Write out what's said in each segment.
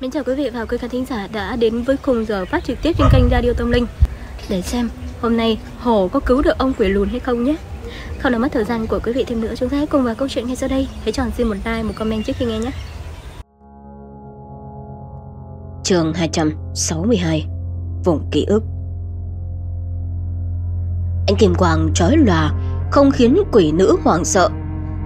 Mến chào quý vị và quý khán thính giả đã đến với khung giờ phát trực tiếp trên kênh Radio Tâm Linh Để xem hôm nay Hồ có cứu được ông quỷ lùn hay không nhé Không làm mất thời gian của quý vị thêm nữa chúng ta hãy cùng vào câu chuyện ngay sau đây Hãy chọn xin một like, một comment trước khi nghe nhé Trường 262 Vùng ký ức Anh Kim Quang trói lòa không khiến quỷ nữ hoảng sợ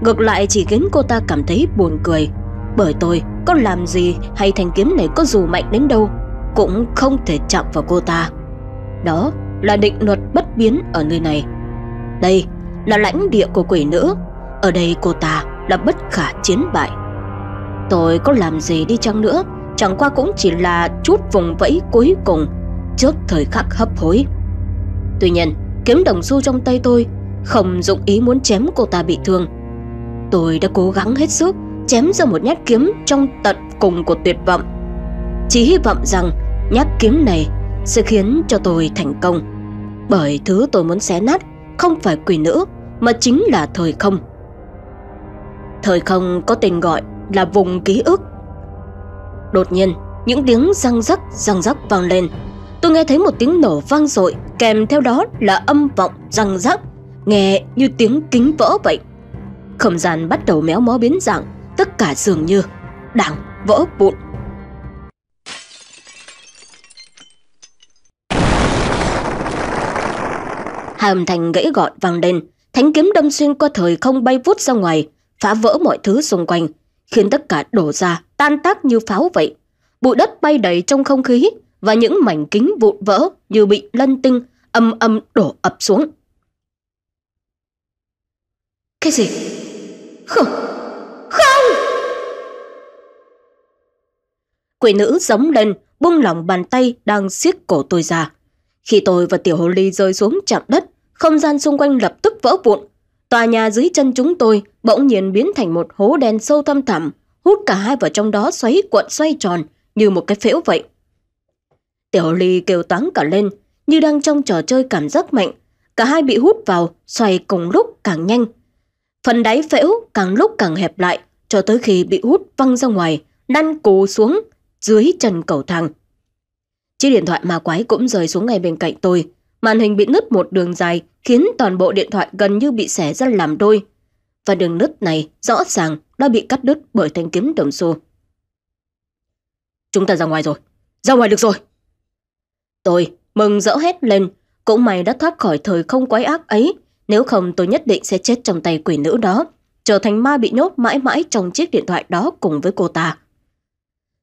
Ngược lại chỉ khiến cô ta cảm thấy buồn cười Bởi tôi có làm gì hay thanh kiếm này có dù mạnh đến đâu Cũng không thể chạm vào cô ta Đó là định luật bất biến ở nơi này Đây là lãnh địa của quỷ nữ Ở đây cô ta là bất khả chiến bại Tôi có làm gì đi chăng nữa Chẳng qua cũng chỉ là chút vùng vẫy cuối cùng Trước thời khắc hấp hối Tuy nhiên kiếm đồng xu trong tay tôi Không dụng ý muốn chém cô ta bị thương Tôi đã cố gắng hết sức chém ra một nhát kiếm trong tận cùng của tuyệt vọng. Chỉ hy vọng rằng nhát kiếm này sẽ khiến cho tôi thành công. Bởi thứ tôi muốn xé nát không phải quỷ nữ mà chính là thời không. Thời không có tên gọi là vùng ký ức. Đột nhiên, những tiếng răng rắc răng rắc vang lên. Tôi nghe thấy một tiếng nổ vang dội kèm theo đó là âm vọng răng rắc, nghe như tiếng kính vỡ vậy. Không gian bắt đầu méo mó biến dạng, tất cả dường như đang vỡ vụn. âm thanh gãy gọn vang lên, thánh kiếm đâm xuyên qua thời không bay vút ra ngoài, phá vỡ mọi thứ xung quanh, khiến tất cả đổ ra, tan tác như pháo vậy. Bụi đất bay đầy trong không khí và những mảnh kính vụn vỡ như bị lân tinh, âm âm đổ ập xuống. Cái gì? Không! quỷ nữ giống lên, buông lỏng bàn tay đang siết cổ tôi ra. Khi tôi và tiểu hồ ly rơi xuống chạm đất, không gian xung quanh lập tức vỡ vụn. Tòa nhà dưới chân chúng tôi bỗng nhiên biến thành một hố đen sâu thâm thẳm, hút cả hai vào trong đó xoáy cuộn xoay tròn như một cái phễu vậy. Tiểu hồ ly kêu toáng cả lên, như đang trong trò chơi cảm giác mạnh. Cả hai bị hút vào, xoay cùng lúc càng nhanh. Phần đáy phễu càng lúc càng hẹp lại, cho tới khi bị hút văng ra ngoài, lăn cù xuống, dưới chân cầu thang. Chiếc điện thoại ma quái cũng rơi xuống ngay bên cạnh tôi. Màn hình bị nứt một đường dài khiến toàn bộ điện thoại gần như bị xẻ ra làm đôi. Và đường nứt này rõ ràng đã bị cắt đứt bởi thanh kiếm đồng xu. Chúng ta ra ngoài rồi. Ra ngoài được rồi. Tôi mừng rỡ hét lên. Cũng may đã thoát khỏi thời không quái ác ấy. Nếu không tôi nhất định sẽ chết trong tay quỷ nữ đó. Trở thành ma bị nhốt mãi mãi trong chiếc điện thoại đó cùng với cô ta.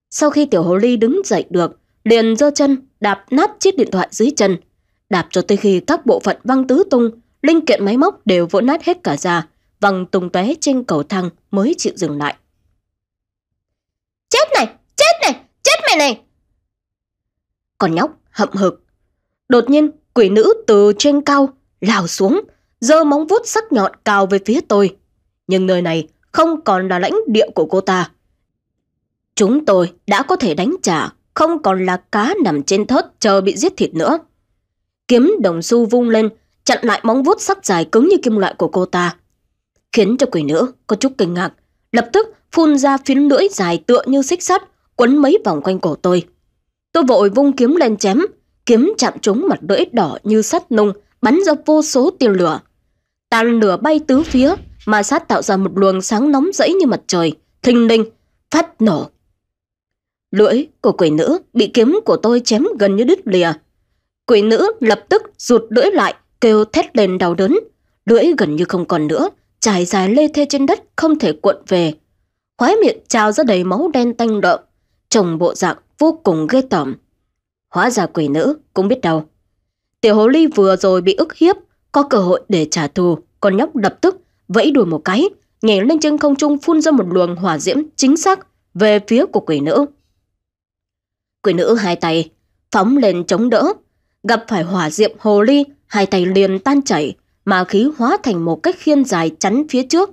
Sau khi tiểu hồ ly đứng dậy được, liền giơ chân đạp nát chiếc điện thoại dưới chân, đạp cho tới khi các bộ phận văng tứ tung, linh kiện máy móc đều vỡ nát hết cả ra, văng tung tóe trên cầu thang mới chịu dừng lại. Chết này, chết này, chết mày này. Còn nhóc hậm hực. Đột nhiên, quỷ nữ từ trên cao lao xuống, giơ móng vuốt sắc nhọn cào về phía tôi. Nhưng nơi này không còn là lãnh địa của cô ta, Chúng tôi đã có thể đánh trả, không còn là cá nằm trên thớt chờ bị giết thịt nữa. Kiếm đồng xu vung lên, chặn lại móng vuốt sắc dài cứng như kim loại của cô ta. Khiến cho quỷ nữ có chút kinh ngạc, lập tức phun ra phiến lưỡi dài tựa như xích sắt, quấn mấy vòng quanh cổ tôi. Tôi vội vung kiếm lên chém, kiếm chạm trúng mặt lưỡi đỏ như sắt nung, bắn ra vô số tia lửa. Tàn lửa bay tứ phía, ma sát tạo ra một luồng sáng nóng rẫy như mặt trời, thình lình, phát nổ Lưỡi của quỷ nữ bị kiếm của tôi chém gần như đứt lìa. Quỷ nữ lập tức rụt lưỡi lại, kêu thét lên đau đớn. Lưỡi gần như không còn nữa, trải dài lê thê trên đất không thể cuộn về. Khóe miệng trào ra đầy máu đen tanh đậm, trông bộ dạng vô cùng ghê tởm. Hóa ra quỷ nữ cũng biết đâu. Tiểu hồ ly vừa rồi bị ức hiếp, có cơ hội để trả thù, con nhóc lập tức vẫy đuôi một cái, nhảy lên trên không trung phun ra một luồng hỏa diễm chính xác về phía của quỷ nữ. Quỷ nữ hai tay phóng lên chống đỡ, gặp phải hỏa diệm hồ ly, hai tay liền tan chảy, mà khí hóa thành một cách khiên dài chắn phía trước.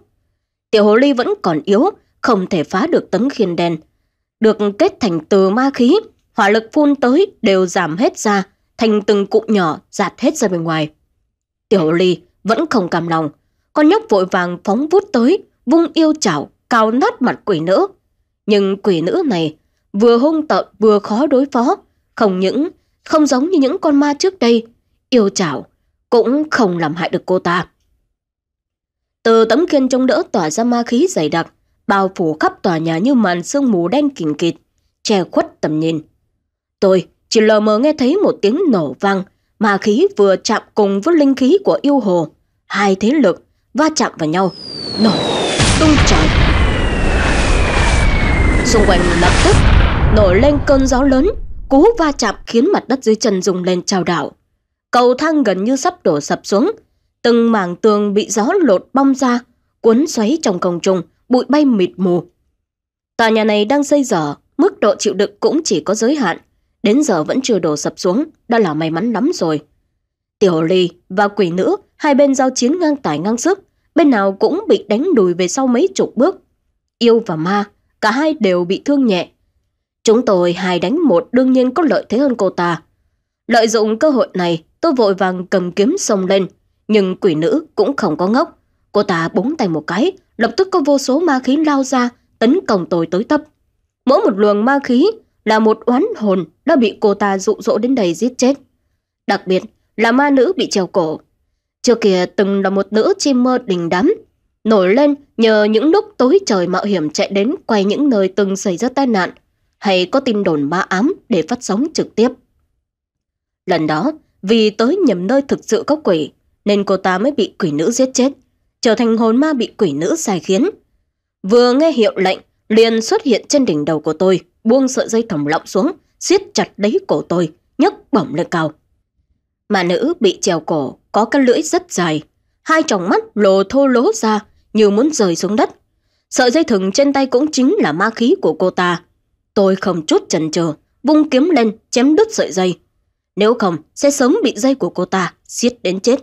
Tiểu hồ ly vẫn còn yếu, không thể phá được tấm khiên đen. Được kết thành từ ma khí, hỏa lực phun tới đều giảm hết ra, thành từng cụm nhỏ giạt hết ra bên ngoài. Tiểu hồ ly vẫn không cam lòng, con nhóc vội vàng phóng vút tới, vung yêu chảo, cao nát mặt quỷ nữ. Nhưng quỷ nữ này vừa hung tợn vừa khó đối phó, không những không giống như những con ma trước đây, yêu chảo cũng không làm hại được cô ta. Từ tấm khiên chống đỡ tỏa ra ma khí dày đặc, bao phủ khắp tòa nhà như màn sương mù đen kình kịt, che khuất tầm nhìn. Tôi chỉ lờ mờ nghe thấy một tiếng nổ vang, ma khí vừa chạm cùng với linh khí của yêu hồ, hai thế lực va chạm vào nhau, nổ tung trời. Xung quanh lập tức nổi lên cơn gió lớn, cú va chạm khiến mặt đất dưới chân rung lên trao đảo. Cầu thang gần như sắp đổ sập xuống, từng mảng tường bị gió lột bong ra, cuốn xoáy trong công trùng, bụi bay mịt mù. Tòa nhà này đang xây dở, mức độ chịu đựng cũng chỉ có giới hạn, đến giờ vẫn chưa đổ sập xuống, đã là may mắn lắm rồi. Tiểu Ly và quỷ nữ, hai bên giao chiến ngang tải ngang sức, bên nào cũng bị đánh đùi về sau mấy chục bước. Yêu và ma, cả hai đều bị thương nhẹ, Chúng tôi hai đánh một đương nhiên có lợi thế hơn cô ta. Lợi dụng cơ hội này, tôi vội vàng cầm kiếm xông lên. Nhưng quỷ nữ cũng không có ngốc. Cô ta búng tay một cái, lập tức có vô số ma khí lao ra, tấn công tôi tới tấp. Mỗi một luồng ma khí là một oán hồn đã bị cô ta dụ dỗ đến đây giết chết. Đặc biệt là ma nữ bị treo cổ. Trước kia từng là một nữ chim mơ đình đám, nổi lên nhờ những lúc tối trời mạo hiểm chạy đến quay những nơi từng xảy ra tai nạn, hay có tin đồn ma ám để phát sóng trực tiếp. Lần đó, vì tới nhầm nơi thực sự có quỷ, nên cô ta mới bị quỷ nữ giết chết, trở thành hồn ma bị quỷ nữ sai khiến. Vừa nghe hiệu lệnh, liền xuất hiện trên đỉnh đầu của tôi, buông sợi dây thòng lọng xuống, siết chặt lấy cổ tôi, nhấc bổng lên cao. Mà nữ bị treo cổ, có cái lưỡi rất dài, hai tròng mắt lồ thô lố ra như muốn rời xuống đất. Sợi dây thừng trên tay cũng chính là ma khí của cô ta, Tôi không chút chần chờ, vung kiếm lên chém đứt sợi dây. Nếu không, sẽ sớm bị dây của cô ta siết đến chết,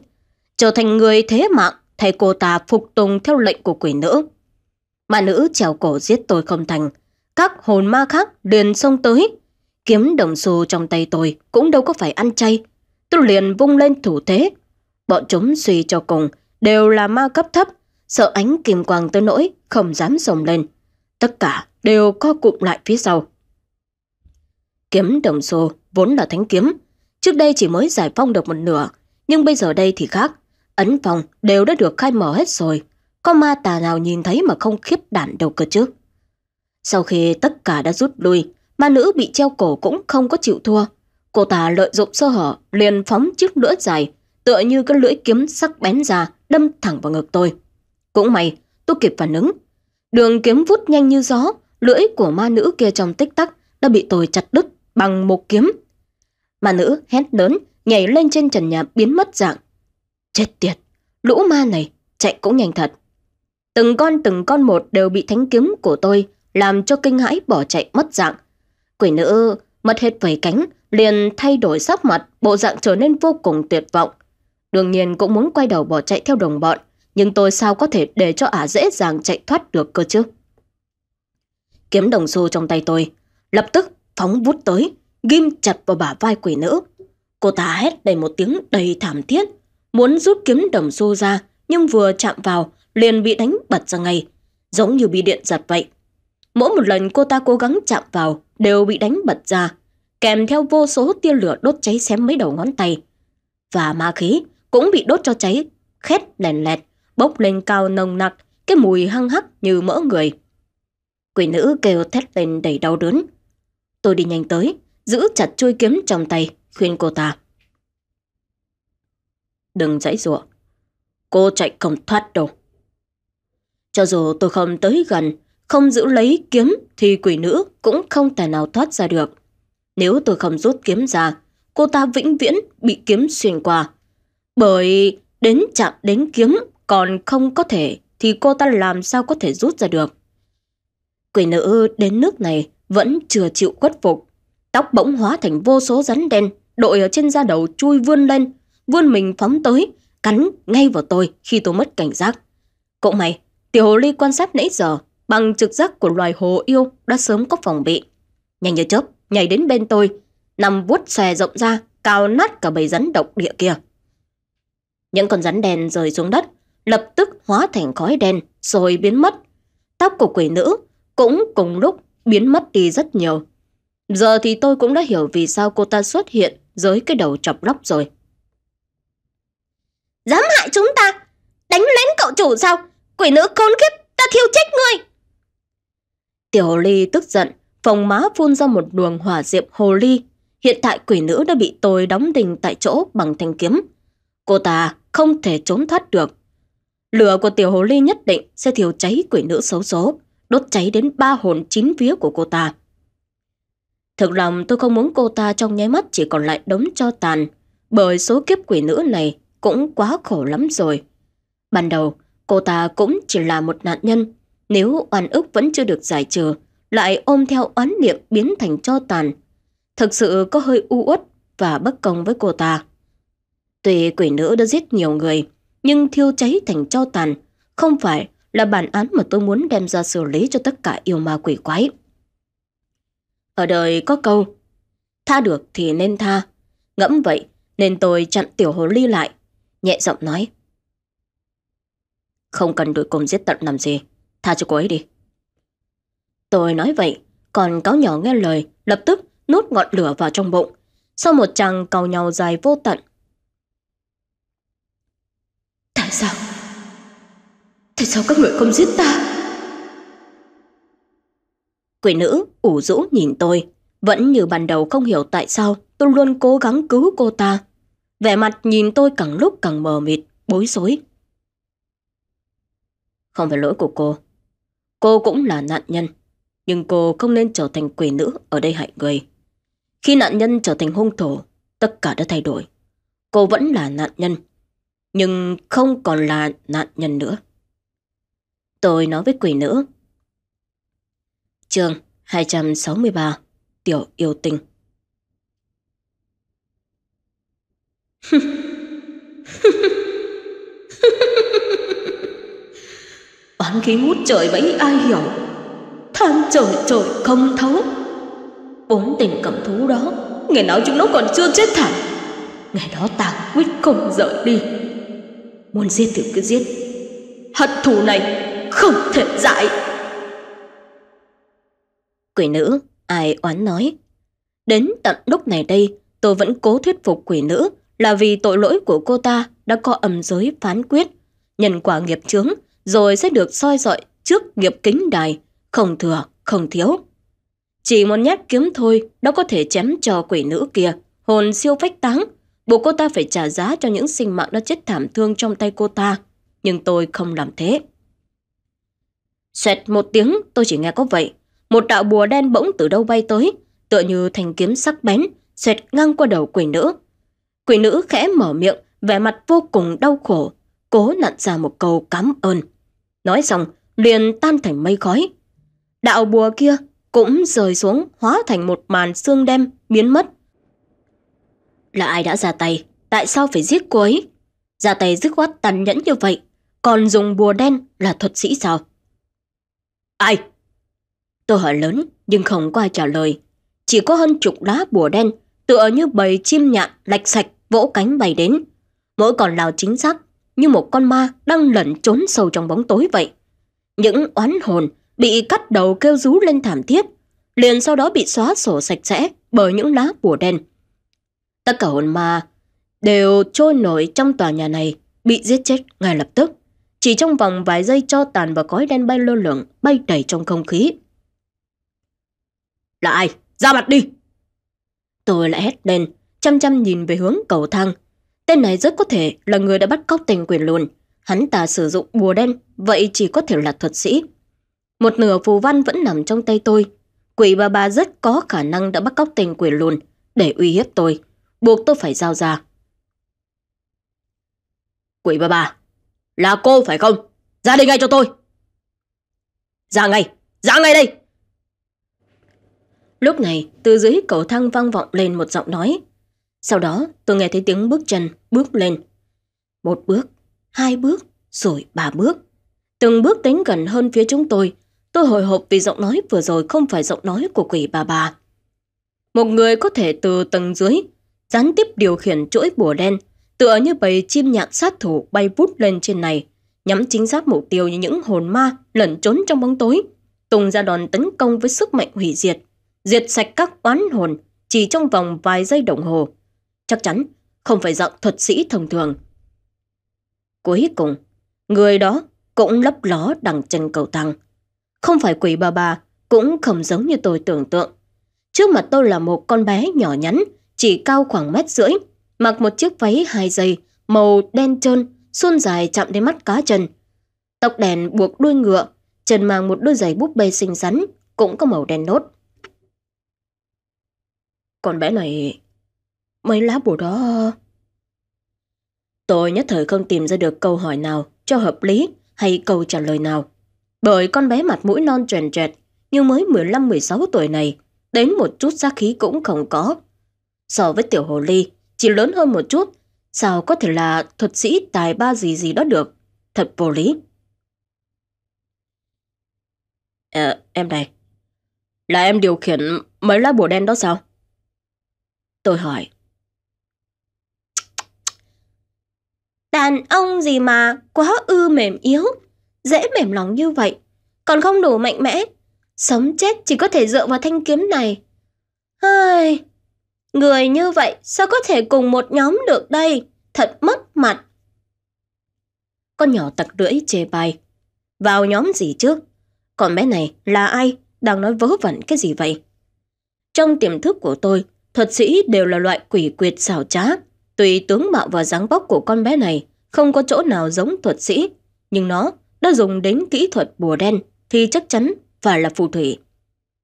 trở thành người thế mạng thay cô ta phục tùng theo lệnh của quỷ nữ. Mà nữ trèo cổ giết tôi không thành, các hồn ma khác liền xông tới. Kiếm đồng xu trong tay tôi cũng đâu có phải ăn chay. Tôi liền vung lên thủ thế. Bọn chúng suy cho cùng đều là ma cấp thấp, sợ ánh kim quang tới nỗi không dám sồng lên tất cả đều co cụm lại phía sau. Kiếm đồng xô vốn là thánh kiếm, trước đây chỉ mới giải phong được một nửa, nhưng bây giờ đây thì khác, ấn phòng đều đã được khai mở hết rồi, có ma tà nào nhìn thấy mà không khiếp đảm đầu cơ chứ. Sau khi tất cả đã rút lui, ma nữ bị treo cổ cũng không có chịu thua. Cô ta lợi dụng sơ hở, liền phóng chiếc lưỡi dài, tựa như cái lưỡi kiếm sắc bén ra, đâm thẳng vào ngực tôi. Cũng may, tôi kịp phản ứng, Đường kiếm vút nhanh như gió, lưỡi của ma nữ kia trong tích tắc đã bị tôi chặt đứt bằng một kiếm. Ma nữ hét lớn, nhảy lên trên trần nhà biến mất dạng. Chết tiệt, lũ ma này chạy cũng nhanh thật. Từng con từng con một đều bị thánh kiếm của tôi làm cho kinh hãi bỏ chạy mất dạng. Quỷ nữ mất hết vầy cánh, liền thay đổi sắc mặt, bộ dạng trở nên vô cùng tuyệt vọng. Đương nhiên cũng muốn quay đầu bỏ chạy theo đồng bọn, nhưng tôi sao có thể để cho ả dễ dàng chạy thoát được cơ chứ? Kiếm đồng xu trong tay tôi, lập tức phóng vút tới, ghim chặt vào bả vai quỷ nữ. Cô ta hét đầy một tiếng đầy thảm thiết, muốn rút kiếm đồng xu ra, nhưng vừa chạm vào, liền bị đánh bật ra ngay, giống như bị điện giật vậy. Mỗi một lần cô ta cố gắng chạm vào, đều bị đánh bật ra, kèm theo vô số tia lửa đốt cháy xém mấy đầu ngón tay. Và ma khí cũng bị đốt cho cháy, khét lèn lẹt bốc lên cao nồng nặc, cái mùi hăng hắc như mỡ người. Quỷ nữ kêu thét lên đầy đau đớn. Tôi đi nhanh tới, giữ chặt chuôi kiếm trong tay, khuyên cô ta. Đừng dãy ruộng, cô chạy không thoát đâu. Cho dù tôi không tới gần, không giữ lấy kiếm thì quỷ nữ cũng không thể nào thoát ra được. Nếu tôi không rút kiếm ra, cô ta vĩnh viễn bị kiếm xuyên qua. Bởi đến chạm đến kiếm còn không có thể thì cô ta làm sao có thể rút ra được. Quỷ nữ đến nước này vẫn chưa chịu khuất phục. Tóc bỗng hóa thành vô số rắn đen, đội ở trên da đầu chui vươn lên, vươn mình phóng tới, cắn ngay vào tôi khi tôi mất cảnh giác. Cậu mày, tiểu hồ ly quan sát nãy giờ, bằng trực giác của loài hồ yêu đã sớm có phòng bị. Nhanh như chớp, nhảy đến bên tôi, nằm vuốt xòe rộng ra, cao nát cả bầy rắn độc địa kia. Những con rắn đen rơi xuống đất, lập tức hóa thành khói đen rồi biến mất. Tóc của quỷ nữ cũng cùng lúc biến mất đi rất nhiều. Giờ thì tôi cũng đã hiểu vì sao cô ta xuất hiện dưới cái đầu chọc lóc rồi. Dám hại chúng ta! Đánh lén cậu chủ sao? Quỷ nữ khốn kiếp, ta thiêu chết ngươi! Tiểu Ly tức giận, phòng má phun ra một luồng hỏa diệm hồ ly. Hiện tại quỷ nữ đã bị tôi đóng đình tại chỗ bằng thanh kiếm. Cô ta không thể trốn thoát được. Lửa của tiểu hồ ly nhất định sẽ thiêu cháy quỷ nữ xấu số, đốt cháy đến ba hồn chín vía của cô ta. Thực lòng tôi không muốn cô ta trong nháy mắt chỉ còn lại đống cho tàn, bởi số kiếp quỷ nữ này cũng quá khổ lắm rồi. Ban đầu, cô ta cũng chỉ là một nạn nhân, nếu oan ức vẫn chưa được giải trừ, lại ôm theo oán niệm biến thành cho tàn. Thực sự có hơi u uất và bất công với cô ta. Tuy quỷ nữ đã giết nhiều người, nhưng thiêu cháy thành cho tàn, không phải là bản án mà tôi muốn đem ra xử lý cho tất cả yêu ma quỷ quái. Ở đời có câu, tha được thì nên tha, ngẫm vậy nên tôi chặn tiểu hồ ly lại, nhẹ giọng nói. Không cần đuổi cùng giết tận làm gì, tha cho cô ấy đi. Tôi nói vậy, còn cáo nhỏ nghe lời, lập tức nút ngọn lửa vào trong bụng. Sau một chàng cào nhau dài vô tận, Tại sao Tại sao các người không giết ta Quỷ nữ ủ rũ nhìn tôi Vẫn như ban đầu không hiểu tại sao Tôi luôn cố gắng cứu cô ta Vẻ mặt nhìn tôi càng lúc càng mờ mịt Bối rối Không phải lỗi của cô Cô cũng là nạn nhân Nhưng cô không nên trở thành quỷ nữ Ở đây hại người Khi nạn nhân trở thành hung thủ Tất cả đã thay đổi Cô vẫn là nạn nhân nhưng không còn là nạn nhân nữa. Tôi nói với quỷ nữ. Chương 263 Tiểu yêu tinh Oán khí ngút trời bấy ai hiểu Than trời trời không thấu Bốn tình cầm thú đó Ngày nào chúng nó còn chưa chết thảm Ngày đó ta quyết không rời đi Muốn giết thì cứ giết Hận thù này không thể giải Quỷ nữ ai oán nói Đến tận lúc này đây Tôi vẫn cố thuyết phục quỷ nữ Là vì tội lỗi của cô ta Đã có ẩm giới phán quyết Nhân quả nghiệp chướng Rồi sẽ được soi dọi trước nghiệp kính đài Không thừa không thiếu Chỉ một nhát kiếm thôi Đã có thể chém cho quỷ nữ kia Hồn siêu phách táng buộc cô ta phải trả giá cho những sinh mạng đã chết thảm thương trong tay cô ta. Nhưng tôi không làm thế. Xoẹt một tiếng, tôi chỉ nghe có vậy. Một đạo bùa đen bỗng từ đâu bay tới, tựa như thanh kiếm sắc bén, xoẹt ngang qua đầu quỷ nữ. Quỷ nữ khẽ mở miệng, vẻ mặt vô cùng đau khổ, cố nặn ra một câu cảm ơn. Nói xong, liền tan thành mây khói. Đạo bùa kia cũng rời xuống hóa thành một màn xương đen biến mất là ai đã ra tay, tại sao phải giết cô ấy? Ra tay dứt khoát tàn nhẫn như vậy, còn dùng bùa đen là thuật sĩ sao? Ai? Tôi hỏi lớn nhưng không có ai trả lời. Chỉ có hơn chục lá bùa đen tựa như bầy chim nhạn lạch sạch vỗ cánh bay đến. Mỗi còn lao chính xác như một con ma đang lẩn trốn sâu trong bóng tối vậy. Những oán hồn bị cắt đầu kêu rú lên thảm thiết, liền sau đó bị xóa sổ sạch sẽ bởi những lá bùa đen. Tất cả hồn ma đều trôi nổi trong tòa nhà này, bị giết chết ngay lập tức. Chỉ trong vòng vài giây cho tàn và khói đen bay lơ lửng, bay đầy trong không khí. Là ai? Ra mặt đi! Tôi lại hét lên, chăm chăm nhìn về hướng cầu thang. Tên này rất có thể là người đã bắt cóc tình quyền luôn. Hắn ta sử dụng bùa đen, vậy chỉ có thể là thuật sĩ. Một nửa phù văn vẫn nằm trong tay tôi. Quỷ bà bà rất có khả năng đã bắt cóc tình quyền luôn để uy hiếp tôi buộc tôi phải giao ra. Quỷ bà bà, là cô phải không? Ra đây ngay cho tôi. Ra ngay, ra ngay đây. Lúc này, từ dưới cầu thang vang vọng lên một giọng nói. Sau đó, tôi nghe thấy tiếng bước chân bước lên. Một bước, hai bước, rồi ba bước. Từng bước đến gần hơn phía chúng tôi, tôi hồi hộp vì giọng nói vừa rồi không phải giọng nói của quỷ bà bà. Một người có thể từ tầng dưới gián tiếp điều khiển chuỗi bùa đen, tựa như bầy chim nhạn sát thủ bay vút lên trên này, nhắm chính xác mục tiêu như những hồn ma lẩn trốn trong bóng tối, tung ra đòn tấn công với sức mạnh hủy diệt, diệt sạch các oán hồn chỉ trong vòng vài giây đồng hồ. Chắc chắn không phải dạng thuật sĩ thông thường. Cuối cùng, người đó cũng lấp ló đằng chân cầu thang. Không phải quỷ bà bà, cũng không giống như tôi tưởng tượng. Trước mặt tôi là một con bé nhỏ nhắn, chỉ cao khoảng mét rưỡi, mặc một chiếc váy hai dây màu đen trơn, suôn dài chạm đến mắt cá chân. Tóc đèn buộc đuôi ngựa, chân mang một đôi giày búp bê xinh xắn, cũng có màu đen nốt. Còn bé này, mấy lá bùa đó... Tôi nhất thời không tìm ra được câu hỏi nào cho hợp lý hay câu trả lời nào. Bởi con bé mặt mũi non tròn trẹt, nhưng mới 15-16 tuổi này, đến một chút xác khí cũng không có, so với tiểu hồ ly, chỉ lớn hơn một chút, sao có thể là thuật sĩ tài ba gì gì đó được, thật vô lý. À, em này, là em điều khiển mấy lá bùa đen đó sao? Tôi hỏi. Đàn ông gì mà quá ư mềm yếu, dễ mềm lòng như vậy, còn không đủ mạnh mẽ. Sống chết chỉ có thể dựa vào thanh kiếm này. Ai, Người như vậy sao có thể cùng một nhóm được đây? Thật mất mặt. Con nhỏ tặc rưỡi chê bài. Vào nhóm gì chứ? Còn bé này là ai? Đang nói vớ vẩn cái gì vậy? Trong tiềm thức của tôi, thuật sĩ đều là loại quỷ quyệt xảo trá. Tùy tướng mạo và dáng vóc của con bé này không có chỗ nào giống thuật sĩ, nhưng nó đã dùng đến kỹ thuật bùa đen thì chắc chắn phải là phù thủy.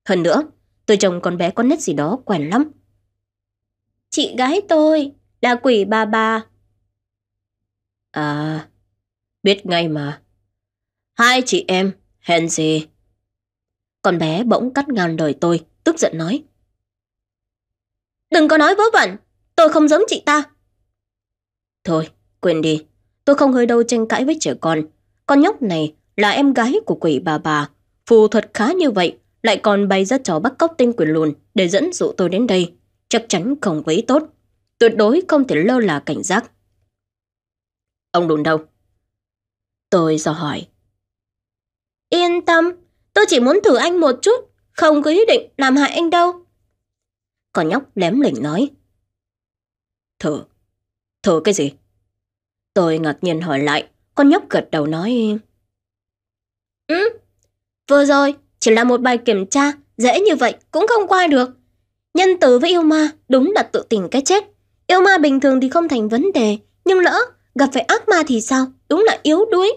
Hơn nữa, tôi chồng con bé có nét gì đó quen lắm Chị gái tôi là quỷ bà bà. À, biết ngay mà. Hai chị em, hẹn gì. Con bé bỗng cắt ngang đời tôi, tức giận nói. Đừng có nói vớ vẩn, tôi không giống chị ta. Thôi, quên đi, tôi không hơi đâu tranh cãi với trẻ con. Con nhóc này là em gái của quỷ bà bà. Phù thuật khá như vậy, lại còn bày ra trò bắt cóc tên quyền lùn để dẫn dụ tôi đến đây chắc chắn không vấy tốt, tuyệt đối không thể lơ là cảnh giác. Ông đồn đâu? Tôi dò hỏi. Yên tâm, tôi chỉ muốn thử anh một chút, không có ý định làm hại anh đâu. Còn nhóc lém lỉnh nói. Thử, thử cái gì? Tôi ngạc nhiên hỏi lại, con nhóc gật đầu nói. Ừ, vừa rồi, chỉ là một bài kiểm tra, dễ như vậy cũng không qua được. Nhân tử với yêu ma đúng là tự tìm cái chết. Yêu ma bình thường thì không thành vấn đề, nhưng lỡ gặp phải ác ma thì sao? Đúng là yếu đuối.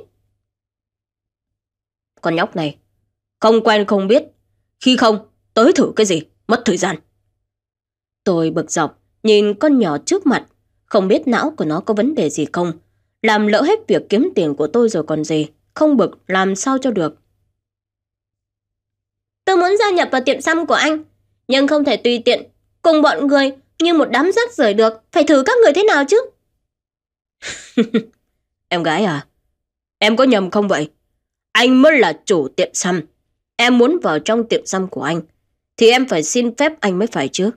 Con nhóc này, không quen không biết. Khi không, tới thử cái gì, mất thời gian. Tôi bực dọc, nhìn con nhỏ trước mặt, không biết não của nó có vấn đề gì không. Làm lỡ hết việc kiếm tiền của tôi rồi còn gì, không bực làm sao cho được. Tôi muốn gia nhập vào tiệm xăm của anh, nhưng không thể tùy tiện cùng bọn người như một đám rác rời được phải thử các người thế nào chứ em gái à em có nhầm không vậy anh mới là chủ tiệm xăm em muốn vào trong tiệm xăm của anh thì em phải xin phép anh mới phải chứ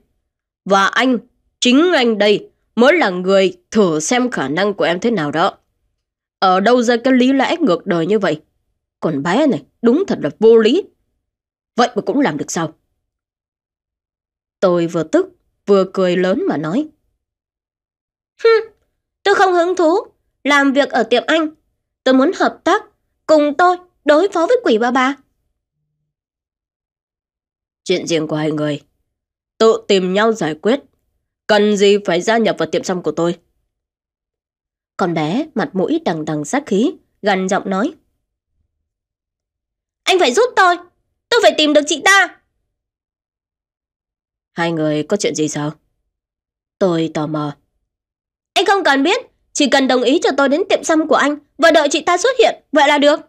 và anh chính anh đây mới là người thử xem khả năng của em thế nào đó ở đâu ra cái lý lẽ ngược đời như vậy còn bé này đúng thật là vô lý vậy mà cũng làm được sao Tôi vừa tức, vừa cười lớn mà nói. Hừm, tôi không hứng thú, làm việc ở tiệm anh. Tôi muốn hợp tác cùng tôi đối phó với quỷ ba ba. Chuyện riêng của hai người, tự tìm nhau giải quyết. Cần gì phải gia nhập vào tiệm xăm của tôi? Con bé mặt mũi đằng đằng sát khí, gần giọng nói. Anh phải giúp tôi, tôi phải tìm được chị ta. Hai người có chuyện gì sao? Tôi tò mò. Anh không cần biết, chỉ cần đồng ý cho tôi đến tiệm xăm của anh và đợi chị ta xuất hiện, vậy là được.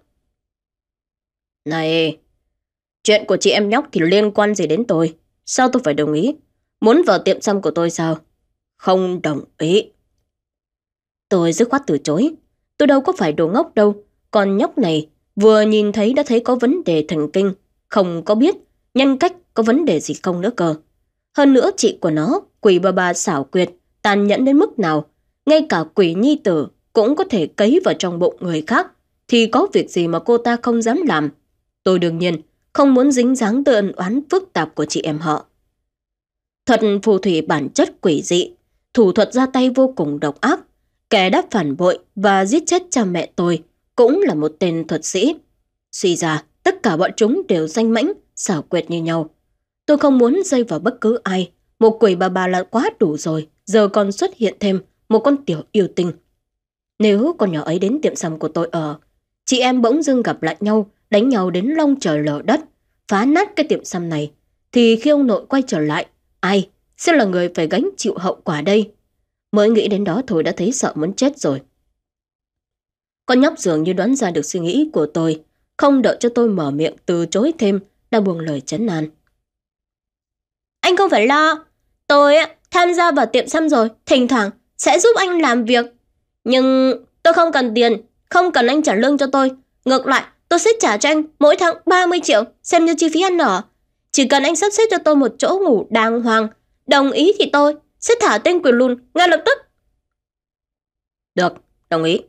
Này, chuyện của chị em nhóc thì liên quan gì đến tôi? Sao tôi phải đồng ý? Muốn vào tiệm xăm của tôi sao? Không đồng ý. Tôi dứt khoát từ chối. Tôi đâu có phải đồ ngốc đâu. Còn nhóc này vừa nhìn thấy đã thấy có vấn đề thần kinh. Không có biết nhân cách có vấn đề gì không nữa cơ. Hơn nữa chị của nó, quỷ bà bà xảo quyệt, tàn nhẫn đến mức nào, ngay cả quỷ nhi tử cũng có thể cấy vào trong bụng người khác, thì có việc gì mà cô ta không dám làm. Tôi đương nhiên không muốn dính dáng tới ân oán phức tạp của chị em họ. thật phù thủy bản chất quỷ dị, thủ thuật ra tay vô cùng độc ác, kẻ đáp phản bội và giết chết cha mẹ tôi cũng là một tên thuật sĩ. Suy ra, tất cả bọn chúng đều danh mãnh, xảo quyệt như nhau. Tôi không muốn dây vào bất cứ ai. Một quỷ bà bà là quá đủ rồi, giờ còn xuất hiện thêm một con tiểu yêu tinh. Nếu con nhỏ ấy đến tiệm sầm của tôi ở, chị em bỗng dưng gặp lại nhau, đánh nhau đến long trời lở đất, phá nát cái tiệm sầm này, thì khi ông nội quay trở lại, ai sẽ là người phải gánh chịu hậu quả đây? Mới nghĩ đến đó thôi đã thấy sợ muốn chết rồi. Con nhóc dường như đoán ra được suy nghĩ của tôi, không đợi cho tôi mở miệng từ chối thêm, đã buông lời chấn an. Anh không phải lo. Tôi tham gia vào tiệm xăm rồi, thỉnh thoảng sẽ giúp anh làm việc. Nhưng tôi không cần tiền, không cần anh trả lương cho tôi. Ngược lại, tôi sẽ trả cho anh mỗi tháng 30 triệu xem như chi phí ăn ở. Chỉ cần anh sắp xếp cho tôi một chỗ ngủ đàng hoàng, đồng ý thì tôi sẽ thả tên quyền luôn ngay lập tức. Được, đồng ý.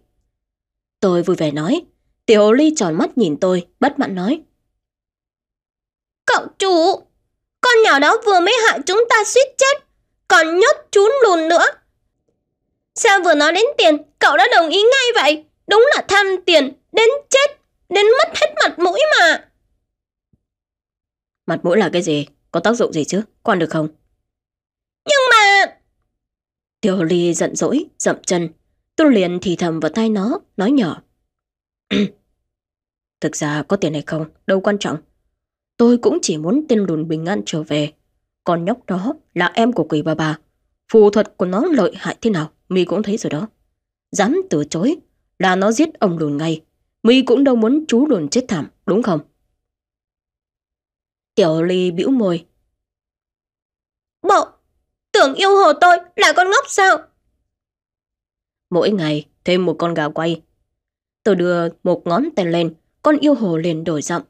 Tôi vui vẻ nói. Tiểu ly tròn mắt nhìn tôi, bất mãn nói. Cậu chủ, con nhỏ đó vừa mới hại chúng ta suýt chết, còn nhốt trún lùn nữa. Sao vừa nói đến tiền, cậu đã đồng ý ngay vậy? Đúng là tham tiền, đến chết, đến mất hết mặt mũi mà. Mặt mũi là cái gì? Có tác dụng gì chứ? còn được không? Nhưng mà... Tiểu Ly giận dỗi, dậm chân. Tôi liền thì thầm vào tai nó, nói nhỏ. Thực ra có tiền hay không, đâu quan trọng. Tôi cũng chỉ muốn tên đồn bình an trở về. Con nhóc đó là em của quỷ bà bà. Phù thuật của nó lợi hại thế nào, mi cũng thấy rồi đó. Dám từ chối là nó giết ông đồn ngay. mi cũng đâu muốn chú đồn chết thảm, đúng không? Tiểu Ly bĩu môi. Bộ, tưởng yêu hồ tôi là con ngốc sao? Mỗi ngày thêm một con gà quay. Tôi đưa một ngón tay lên, con yêu hồ liền đổi giọng.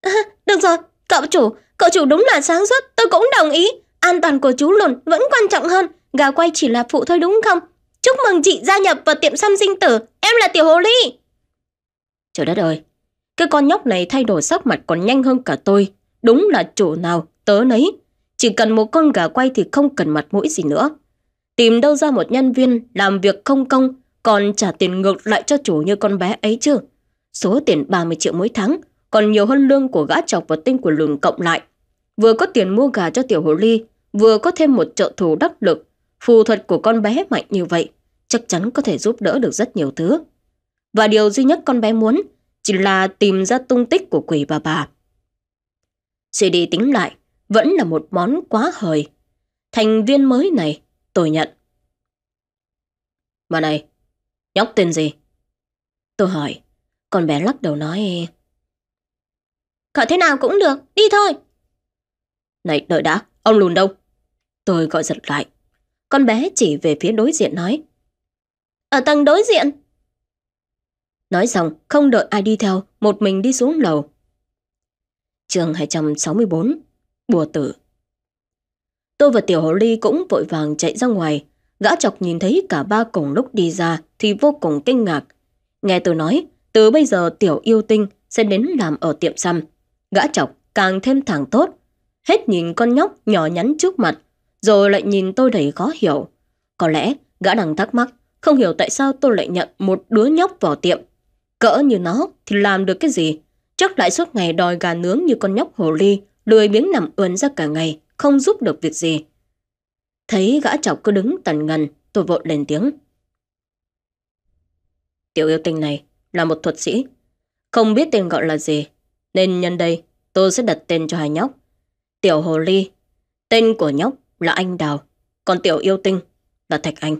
À, được rồi, cậu chủ, cậu chủ đúng là sáng suốt, tôi cũng đồng ý. An toàn của chú Lùn vẫn quan trọng hơn, gà quay chỉ là phụ thôi đúng không? Chúc mừng chị gia nhập vào tiệm xăm sinh tử, em là tiểu hồ ly. Trời đất ơi, cái con nhóc này thay đổi sắc mặt còn nhanh hơn cả tôi. Đúng là chủ nào, tớ nấy. Chỉ cần một con gà quay thì không cần mặt mũi gì nữa. Tìm đâu ra một nhân viên làm việc không công, còn trả tiền ngược lại cho chủ như con bé ấy chứ. Số tiền 30 triệu mỗi tháng còn nhiều hơn lương của gã chọc và tinh của lùn cộng lại. Vừa có tiền mua gà cho tiểu hồ ly, vừa có thêm một trợ thủ đắc lực, phù thuật của con bé mạnh như vậy, chắc chắn có thể giúp đỡ được rất nhiều thứ. Và điều duy nhất con bé muốn chỉ là tìm ra tung tích của quỷ bà bà. Suy đi tính lại, vẫn là một món quá hời. Thành viên mới này, tôi nhận. Mà này, nhóc tên gì? Tôi hỏi, con bé lắc đầu nói cỡ thế nào cũng được, đi thôi. Này, đợi đã, ông lùn đâu? Tôi gọi giật lại. Con bé chỉ về phía đối diện nói. Ở tầng đối diện. Nói xong, không đợi ai đi theo, một mình đi xuống lầu. Trường 264, Bùa Tử. Tôi và Tiểu Hồ Ly cũng vội vàng chạy ra ngoài. Gã chọc nhìn thấy cả ba cùng lúc đi ra thì vô cùng kinh ngạc. Nghe tôi nói, từ bây giờ Tiểu Yêu Tinh sẽ đến làm ở tiệm xăm gã chọc càng thêm thẳng tốt. Hết nhìn con nhóc nhỏ nhắn trước mặt, rồi lại nhìn tôi đầy khó hiểu. Có lẽ gã đang thắc mắc, không hiểu tại sao tôi lại nhận một đứa nhóc vào tiệm. Cỡ như nó thì làm được cái gì? Chắc lại suốt ngày đòi gà nướng như con nhóc hồ ly, lười biếng nằm ườn ra cả ngày, không giúp được việc gì. Thấy gã chọc cứ đứng tần ngần, tôi vội lên tiếng. Tiểu yêu tinh này là một thuật sĩ, không biết tên gọi là gì, nên nhân đây Tôi sẽ đặt tên cho hai nhóc. Tiểu Hồ Ly. Tên của nhóc là Anh Đào. Còn Tiểu Yêu Tinh là Thạch Anh.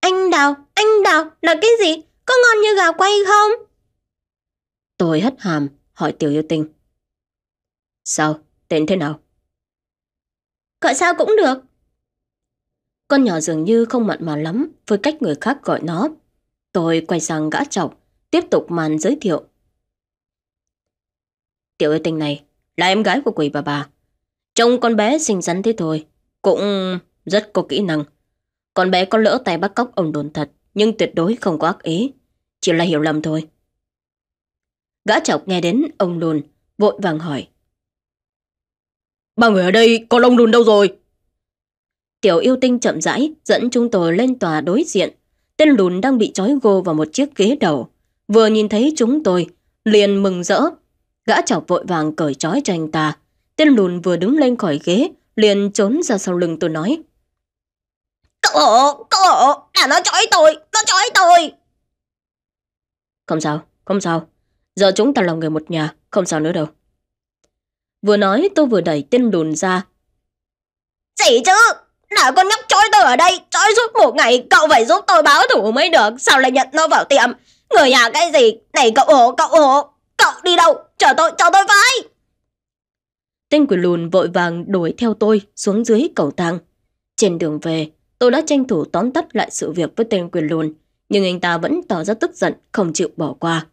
Anh Đào, Anh Đào là cái gì? Có ngon như gà quay không? Tôi hất hàm hỏi Tiểu Yêu Tinh. Sao? Tên thế nào? Gọi sao cũng được. Con nhỏ dường như không mặn mà lắm với cách người khác gọi nó. Tôi quay sang gã chọc, tiếp tục màn giới thiệu Tiểu yêu tinh này là em gái của quỷ bà bà. Trông con bé xinh xắn thế thôi, cũng rất có kỹ năng. Con bé có lỡ tay bắt cóc ông đồn thật, nhưng tuyệt đối không có ác ý. Chỉ là hiểu lầm thôi. Gã chọc nghe đến ông đồn, vội vàng hỏi. Ba người ở đây, có ông đồn đâu rồi? Tiểu yêu tinh chậm rãi dẫn chúng tôi lên tòa đối diện. Tên lùn đang bị trói gô vào một chiếc ghế đầu. Vừa nhìn thấy chúng tôi, liền mừng rỡ Gã chọc vội vàng cởi trói cho anh ta. Tên lùn vừa đứng lên khỏi ghế, liền trốn ra sau lưng tôi nói. Cậu hộ, cậu hộ, là nó trói tôi, nó trói tôi. Không sao, không sao. Giờ chúng ta là người một nhà, không sao nữa đâu. Vừa nói tôi vừa đẩy tên lùn ra. Gì chứ, đã con nhóc trói tôi ở đây, trói suốt một ngày, cậu phải giúp tôi báo thủ mới được, sao lại nhận nó vào tiệm. Người nhà cái gì, này cậu hộ, cậu hộ, Cậu đi đâu? Chờ tôi, cho tôi với! Tên quỷ lùn vội vàng đuổi theo tôi xuống dưới cầu thang. Trên đường về, tôi đã tranh thủ tóm tắt lại sự việc với tên quyền lùn, nhưng anh ta vẫn tỏ ra tức giận, không chịu bỏ qua.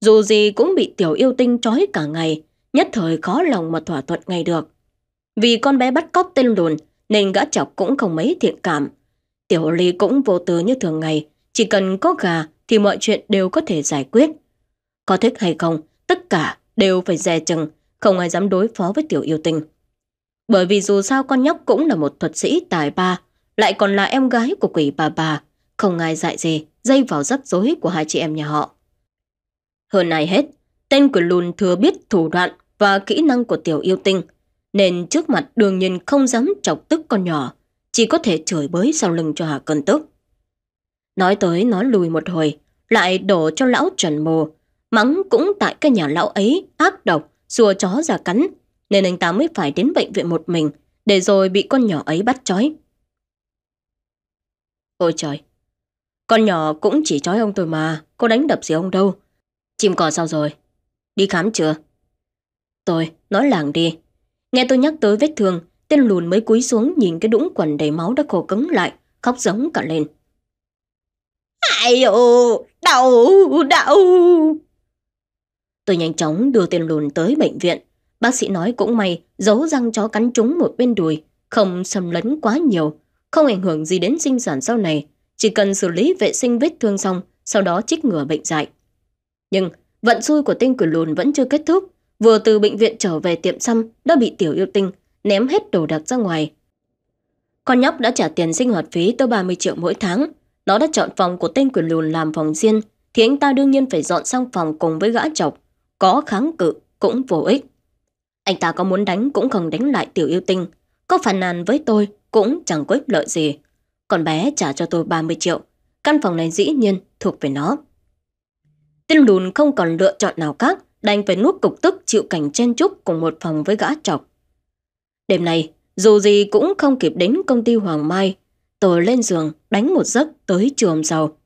Dù gì cũng bị tiểu yêu tinh trói cả ngày, nhất thời khó lòng mà thỏa thuận ngay được. Vì con bé bắt cóc tên lùn nên gã chọc cũng không mấy thiện cảm. Tiểu ly cũng vô tư như thường ngày, chỉ cần có gà thì mọi chuyện đều có thể giải quyết. Có thích hay không, tất cả đều phải dè chừng, không ai dám đối phó với tiểu yêu tinh. Bởi vì dù sao con nhóc cũng là một thuật sĩ tài ba, lại còn là em gái của quỷ bà bà, không ai dại gì dây vào rắc rối của hai chị em nhà họ. Hơn ai hết, tên của Lùn thừa biết thủ đoạn và kỹ năng của tiểu yêu tinh, nên trước mặt đương nhiên không dám chọc tức con nhỏ, chỉ có thể chửi bới sau lưng cho Hà cơn tức. Nói tới nói lùi một hồi, lại đổ cho lão trần mồ mắng cũng tại cái nhà lão ấy ác độc, xua chó ra cắn, nên anh ta mới phải đến bệnh viện một mình, để rồi bị con nhỏ ấy bắt chói Ôi trời, con nhỏ cũng chỉ chói ông tôi mà, có đánh đập gì ông đâu. Chim cò sao rồi? Đi khám chưa? Tôi, nói làng đi. Nghe tôi nhắc tới vết thương, tên lùn mới cúi xuống nhìn cái đũng quần đầy máu đã khô cứng lại, khóc giống cả lên. Ai ồ, đau, đau. Tôi nhanh chóng đưa tên lùn tới bệnh viện. Bác sĩ nói cũng may giấu răng chó cắn trúng một bên đùi, không xâm lấn quá nhiều, không ảnh hưởng gì đến sinh sản sau này. Chỉ cần xử lý vệ sinh vết thương xong, sau đó chích ngừa bệnh dại. Nhưng vận xui của tên quỷ lùn vẫn chưa kết thúc. Vừa từ bệnh viện trở về tiệm xăm đã bị tiểu yêu tinh ném hết đồ đạc ra ngoài. Con nhóc đã trả tiền sinh hoạt phí tới 30 triệu mỗi tháng. Nó đã chọn phòng của tên quyền lùn làm phòng riêng, thì anh ta đương nhiên phải dọn sang phòng cùng với gã chọc có kháng cự cũng vô ích. Anh ta có muốn đánh cũng không đánh lại tiểu yêu tinh, có phản nàn với tôi cũng chẳng có ích lợi gì. Còn bé trả cho tôi 30 triệu, căn phòng này dĩ nhiên thuộc về nó. Tiên lùn không còn lựa chọn nào khác, đành phải nuốt cục tức chịu cảnh chen chúc cùng một phòng với gã chọc. Đêm nay, dù gì cũng không kịp đến công ty Hoàng Mai, tôi lên giường đánh một giấc tới trường sau.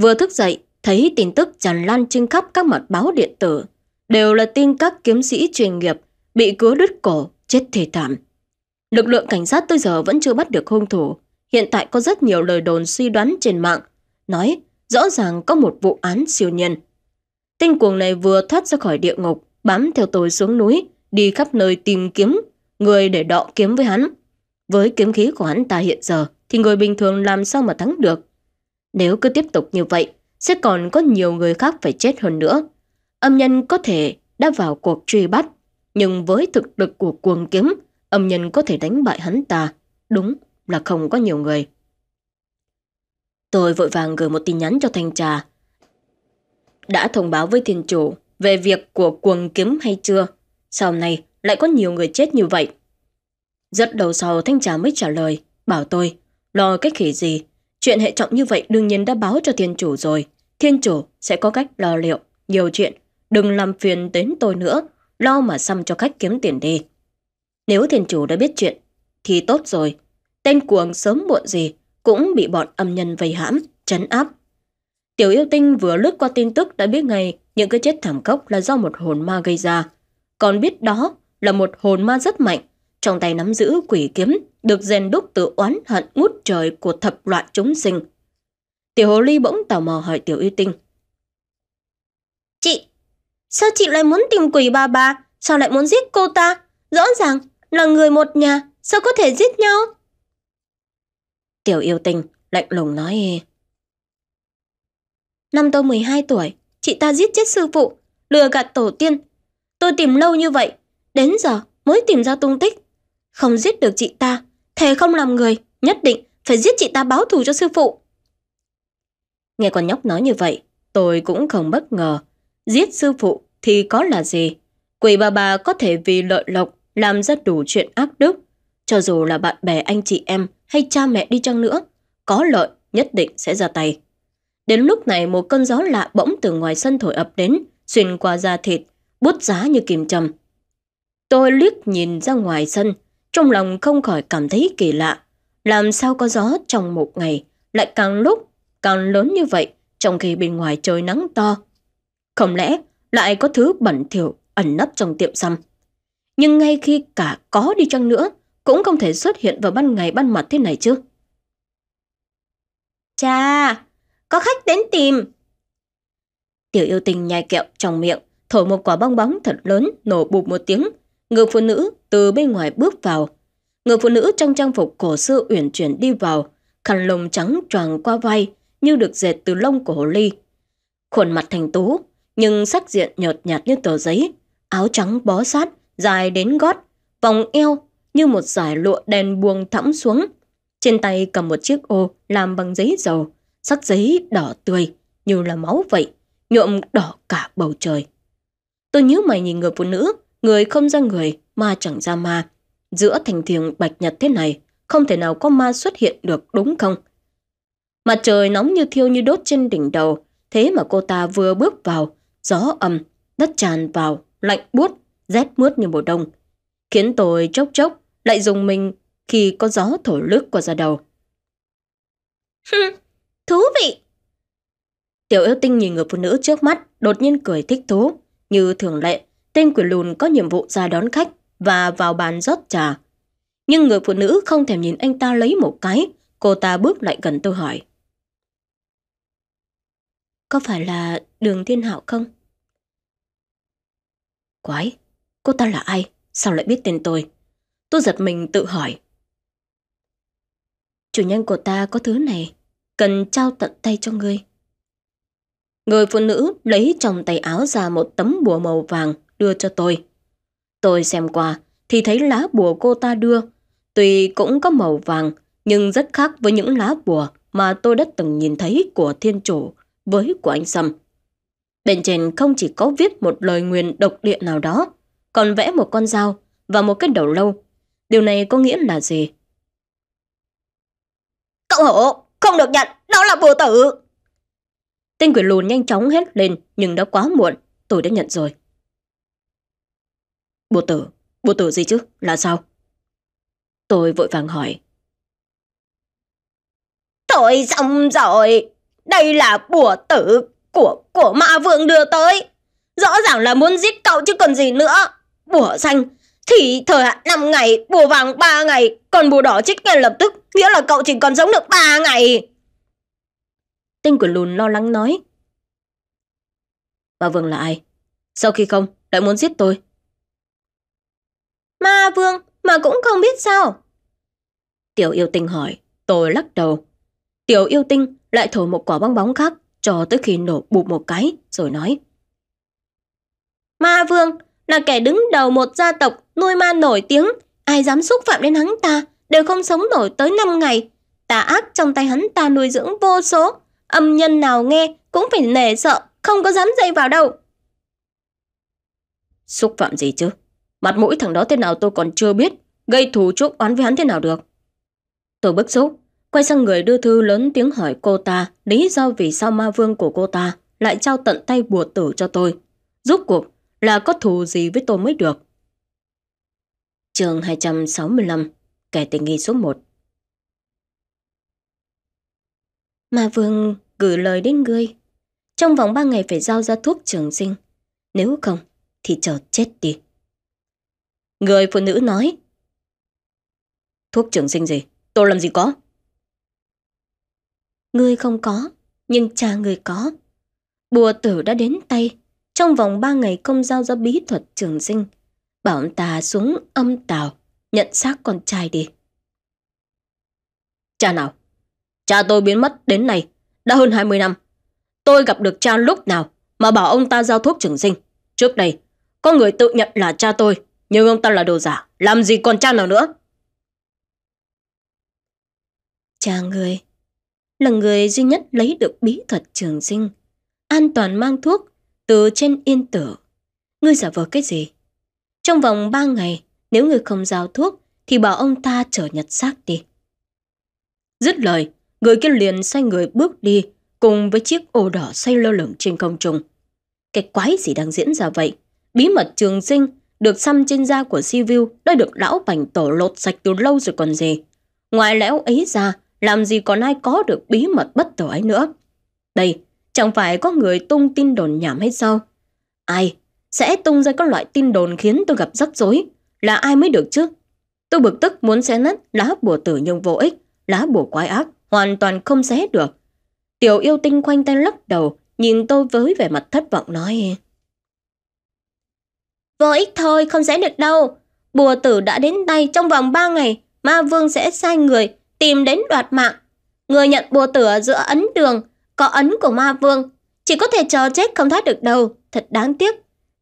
Vừa thức dậy, thấy tin tức tràn lan trên khắp các mặt báo điện tử, đều là tin các kiếm sĩ chuyên nghiệp bị cứa đứt cổ, chết thê thảm. Lực lượng cảnh sát tới giờ vẫn chưa bắt được hung thủ. Hiện tại có rất nhiều lời đồn suy đoán trên mạng, nói rõ ràng có một vụ án siêu nhân. Tinh cuồng này vừa thoát ra khỏi địa ngục, bám theo tôi xuống núi, đi khắp nơi tìm kiếm, người để đọ kiếm với hắn. Với kiếm khí của hắn ta hiện giờ, thì người bình thường làm sao mà thắng được? Nếu cứ tiếp tục như vậy, sẽ còn có nhiều người khác phải chết hơn nữa. Âm nhân có thể đã vào cuộc truy bắt, nhưng với thực lực của cuồng kiếm, âm nhân có thể đánh bại hắn ta. Đúng là không có nhiều người. Tôi vội vàng gửi một tin nhắn cho Thanh Trà. Đã thông báo với thiên chủ về việc của cuồng kiếm hay chưa? Sau này lại có nhiều người chết như vậy. Rất đầu sau Thanh Trà mới trả lời, bảo tôi, lo cách khỉ gì, chuyện hệ trọng như vậy đương nhiên đã báo cho thiên chủ rồi. Thiên chủ sẽ có cách lo liệu, nhiều chuyện, đừng làm phiền đến tôi nữa, lo mà xăm cho khách kiếm tiền đi. Nếu thiên chủ đã biết chuyện, thì tốt rồi, tên cuồng sớm muộn gì cũng bị bọn âm nhân vây hãm, chấn áp. Tiểu yêu tinh vừa lướt qua tin tức đã biết ngay những cái chết thảm cốc là do một hồn ma gây ra. Còn biết đó là một hồn ma rất mạnh, trong tay nắm giữ quỷ kiếm, được rèn đúc từ oán hận ngút trời của thập loại chúng sinh. Tiểu hồ ly bỗng tò mò hỏi tiểu yêu tinh. Chị, sao chị lại muốn tìm quỷ bà bà? Sao lại muốn giết cô ta? Rõ ràng là người một nhà, sao có thể giết nhau? Tiểu yêu tinh lạnh lùng nói. Năm tôi 12 tuổi, chị ta giết chết sư phụ, lừa gạt tổ tiên. Tôi tìm lâu như vậy, đến giờ mới tìm ra tung tích. Không giết được chị ta, thề không làm người, nhất định phải giết chị ta báo thù cho sư phụ. Nghe con nhóc nói như vậy, tôi cũng không bất ngờ. Giết sư phụ thì có là gì? Quỷ bà bà có thể vì lợi lộc làm ra đủ chuyện ác đức. Cho dù là bạn bè anh chị em hay cha mẹ đi chăng nữa, có lợi nhất định sẽ ra tay. Đến lúc này một cơn gió lạ bỗng từ ngoài sân thổi ập đến, xuyên qua da thịt, bút giá như kìm trầm. Tôi liếc nhìn ra ngoài sân, trong lòng không khỏi cảm thấy kỳ lạ. Làm sao có gió trong một ngày, lại càng lúc còn lớn như vậy trong khi bên ngoài trời nắng to. Không lẽ lại có thứ bẩn thỉu ẩn nấp trong tiệm xăm. Nhưng ngay khi cả có đi chăng nữa cũng không thể xuất hiện vào ban ngày ban mặt thế này chứ. Cha, có khách đến tìm. Tiểu yêu tình nhai kẹo trong miệng, thổi một quả bong bóng thật lớn nổ bụp một tiếng. Người phụ nữ từ bên ngoài bước vào. Người phụ nữ trong trang phục cổ xưa uyển chuyển đi vào, khăn lồng trắng tròn qua vai, như được dệt từ lông của hồ ly. Khuôn mặt thành tú, nhưng sắc diện nhợt nhạt như tờ giấy, áo trắng bó sát, dài đến gót, vòng eo như một dải lụa đèn buông thõng xuống. Trên tay cầm một chiếc ô làm bằng giấy dầu, sắc giấy đỏ tươi, như là máu vậy, nhuộm đỏ cả bầu trời. Tôi nhớ mày nhìn người phụ nữ, người không ra người, ma chẳng ra ma. Giữa thành thiền bạch nhật thế này, không thể nào có ma xuất hiện được đúng không? Mặt trời nóng như thiêu như đốt trên đỉnh đầu, thế mà cô ta vừa bước vào, gió ầm, đất tràn vào, lạnh buốt, rét mướt như mùa đông. Khiến tôi chốc chốc lại dùng mình khi có gió thổi lướt qua da đầu. thú vị! Tiểu yêu tinh nhìn người phụ nữ trước mắt, đột nhiên cười thích thú. Như thường lệ, tên quỷ lùn có nhiệm vụ ra đón khách và vào bàn rót trà. Nhưng người phụ nữ không thèm nhìn anh ta lấy một cái, cô ta bước lại gần tôi hỏi. Có phải là đường thiên hạo không? Quái, cô ta là ai? Sao lại biết tên tôi? Tôi giật mình tự hỏi. Chủ nhân của ta có thứ này, cần trao tận tay cho ngươi. Người phụ nữ lấy trong tay áo ra một tấm bùa màu vàng đưa cho tôi. Tôi xem qua thì thấy lá bùa cô ta đưa. Tuy cũng có màu vàng nhưng rất khác với những lá bùa mà tôi đã từng nhìn thấy của thiên chủ với của anh Sâm. Bên trên không chỉ có viết một lời nguyền độc địa nào đó, còn vẽ một con dao và một cái đầu lâu. Điều này có nghĩa là gì? Cậu hổ, không được nhận, đó là bùa tử. Tên quỷ lùn nhanh chóng hét lên, nhưng đã quá muộn, tôi đã nhận rồi. Bùa tử, bùa tử gì chứ, là sao? Tôi vội vàng hỏi. Thôi xong rồi, đây là bùa tử của của ma vương đưa tới. Rõ ràng là muốn giết cậu chứ còn gì nữa. Bùa xanh thì thời hạn 5 ngày, bùa vàng 3 ngày, còn bùa đỏ chết ngay lập tức, nghĩa là cậu chỉ còn sống được 3 ngày. tinh của lùn lo lắng nói. Ma vương là ai? Sau khi không, lại muốn giết tôi. Ma vương mà cũng không biết sao. Tiểu yêu tinh hỏi, tôi lắc đầu. Tiểu yêu tinh lại thổi một quả bong bóng khác cho tới khi nổ bụp một cái rồi nói. Ma vương là kẻ đứng đầu một gia tộc nuôi ma nổi tiếng. Ai dám xúc phạm đến hắn ta đều không sống nổi tới 5 ngày. Tà ác trong tay hắn ta nuôi dưỡng vô số. Âm nhân nào nghe cũng phải nể sợ, không có dám dây vào đâu. Xúc phạm gì chứ? Mặt mũi thằng đó thế nào tôi còn chưa biết. Gây thù chuốc oán với hắn thế nào được? Tôi bức xúc, quay sang người đưa thư lớn tiếng hỏi cô ta lý do vì sao ma vương của cô ta lại trao tận tay bùa tử cho tôi. Rốt cuộc là có thù gì với tôi mới được. chương 265, kẻ tình nghi số 1 Ma vương gửi lời đến ngươi. Trong vòng 3 ngày phải giao ra thuốc trường sinh. Nếu không thì chờ chết đi. Người phụ nữ nói. Thuốc trường sinh gì? Tôi làm gì có? Ngươi không có, nhưng cha người có. Bùa tử đã đến tay, trong vòng ba ngày công giao ra bí thuật trường sinh. Bảo ông ta xuống âm tào, nhận xác con trai đi. Cha nào? Cha tôi biến mất đến nay, đã hơn 20 năm. Tôi gặp được cha lúc nào mà bảo ông ta giao thuốc trường sinh. Trước đây, có người tự nhận là cha tôi, nhưng ông ta là đồ giả, làm gì còn cha nào nữa. Cha người là người duy nhất lấy được bí thuật trường sinh. An toàn mang thuốc từ trên yên tử. Ngươi giả vờ cái gì? Trong vòng ba ngày, nếu ngươi không giao thuốc, thì bảo ông ta trở nhật xác đi. Dứt lời, người kia liền xoay người bước đi cùng với chiếc ô đỏ xoay lơ lửng trên không trung. Cái quái gì đang diễn ra vậy? Bí mật trường sinh được xăm trên da của Sivu đã được lão bành tổ lột sạch từ lâu rồi còn gì. Ngoài lẽo ấy ra, làm gì còn ai có được bí mật bất tử ấy nữa. Đây, chẳng phải có người tung tin đồn nhảm hay sao? Ai sẽ tung ra các loại tin đồn khiến tôi gặp rắc rối? Là ai mới được chứ? Tôi bực tức muốn xé nát lá bùa tử nhưng vô ích, lá bùa quái ác, hoàn toàn không xé được. Tiểu yêu tinh khoanh tay lắc đầu, nhìn tôi với vẻ mặt thất vọng nói. Vô ích thôi, không xé được đâu. Bùa tử đã đến tay trong vòng 3 ngày, ma vương sẽ sai người tìm đến đoạt mạng. Người nhận bùa tửa giữa ấn đường, có ấn của ma vương, chỉ có thể chờ chết không thoát được đâu, thật đáng tiếc.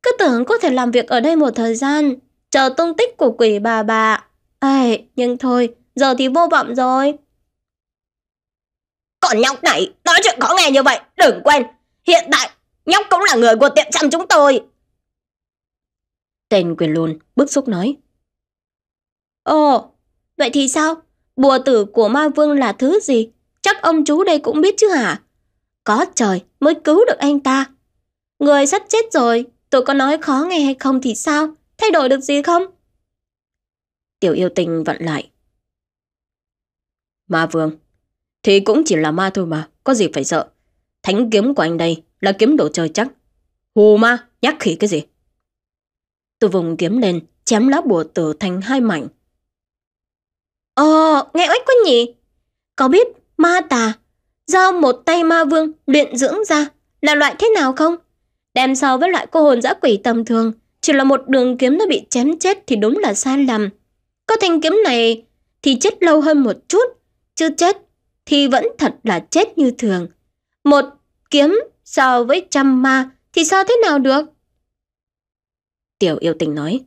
Cứ tưởng có thể làm việc ở đây một thời gian, chờ tung tích của quỷ bà bà. Ây, nhưng thôi, giờ thì vô vọng rồi. Còn nhóc này, nói chuyện khó nghe như vậy, đừng quên. Hiện tại, nhóc cũng là người của tiệm chăm chúng tôi. Tên quyền lùn bức xúc nói. Ồ, vậy thì sao? bùa tử của ma vương là thứ gì, chắc ông chú đây cũng biết chứ hả? Có trời, mới cứu được anh ta. Người sắp chết rồi, tôi có nói khó nghe hay không thì sao? Thay đổi được gì không? Tiểu yêu tình vặn lại. Ma vương, thì cũng chỉ là ma thôi mà, có gì phải sợ. Thánh kiếm của anh đây là kiếm đồ chơi chắc. Hù ma, nhắc khỉ cái gì? Tôi vùng kiếm lên, chém lá bùa tử thành hai mảnh, Ồ, ờ, nghe oách quá nhỉ? Có biết ma tà do một tay ma vương luyện dưỡng ra là loại thế nào không? Đem so với loại cô hồn dã quỷ tầm thường, chỉ là một đường kiếm nó bị chém chết thì đúng là sai lầm. Có thanh kiếm này thì chết lâu hơn một chút, chứ chết thì vẫn thật là chết như thường. Một kiếm so với trăm ma thì sao thế nào được? Tiểu yêu tình nói.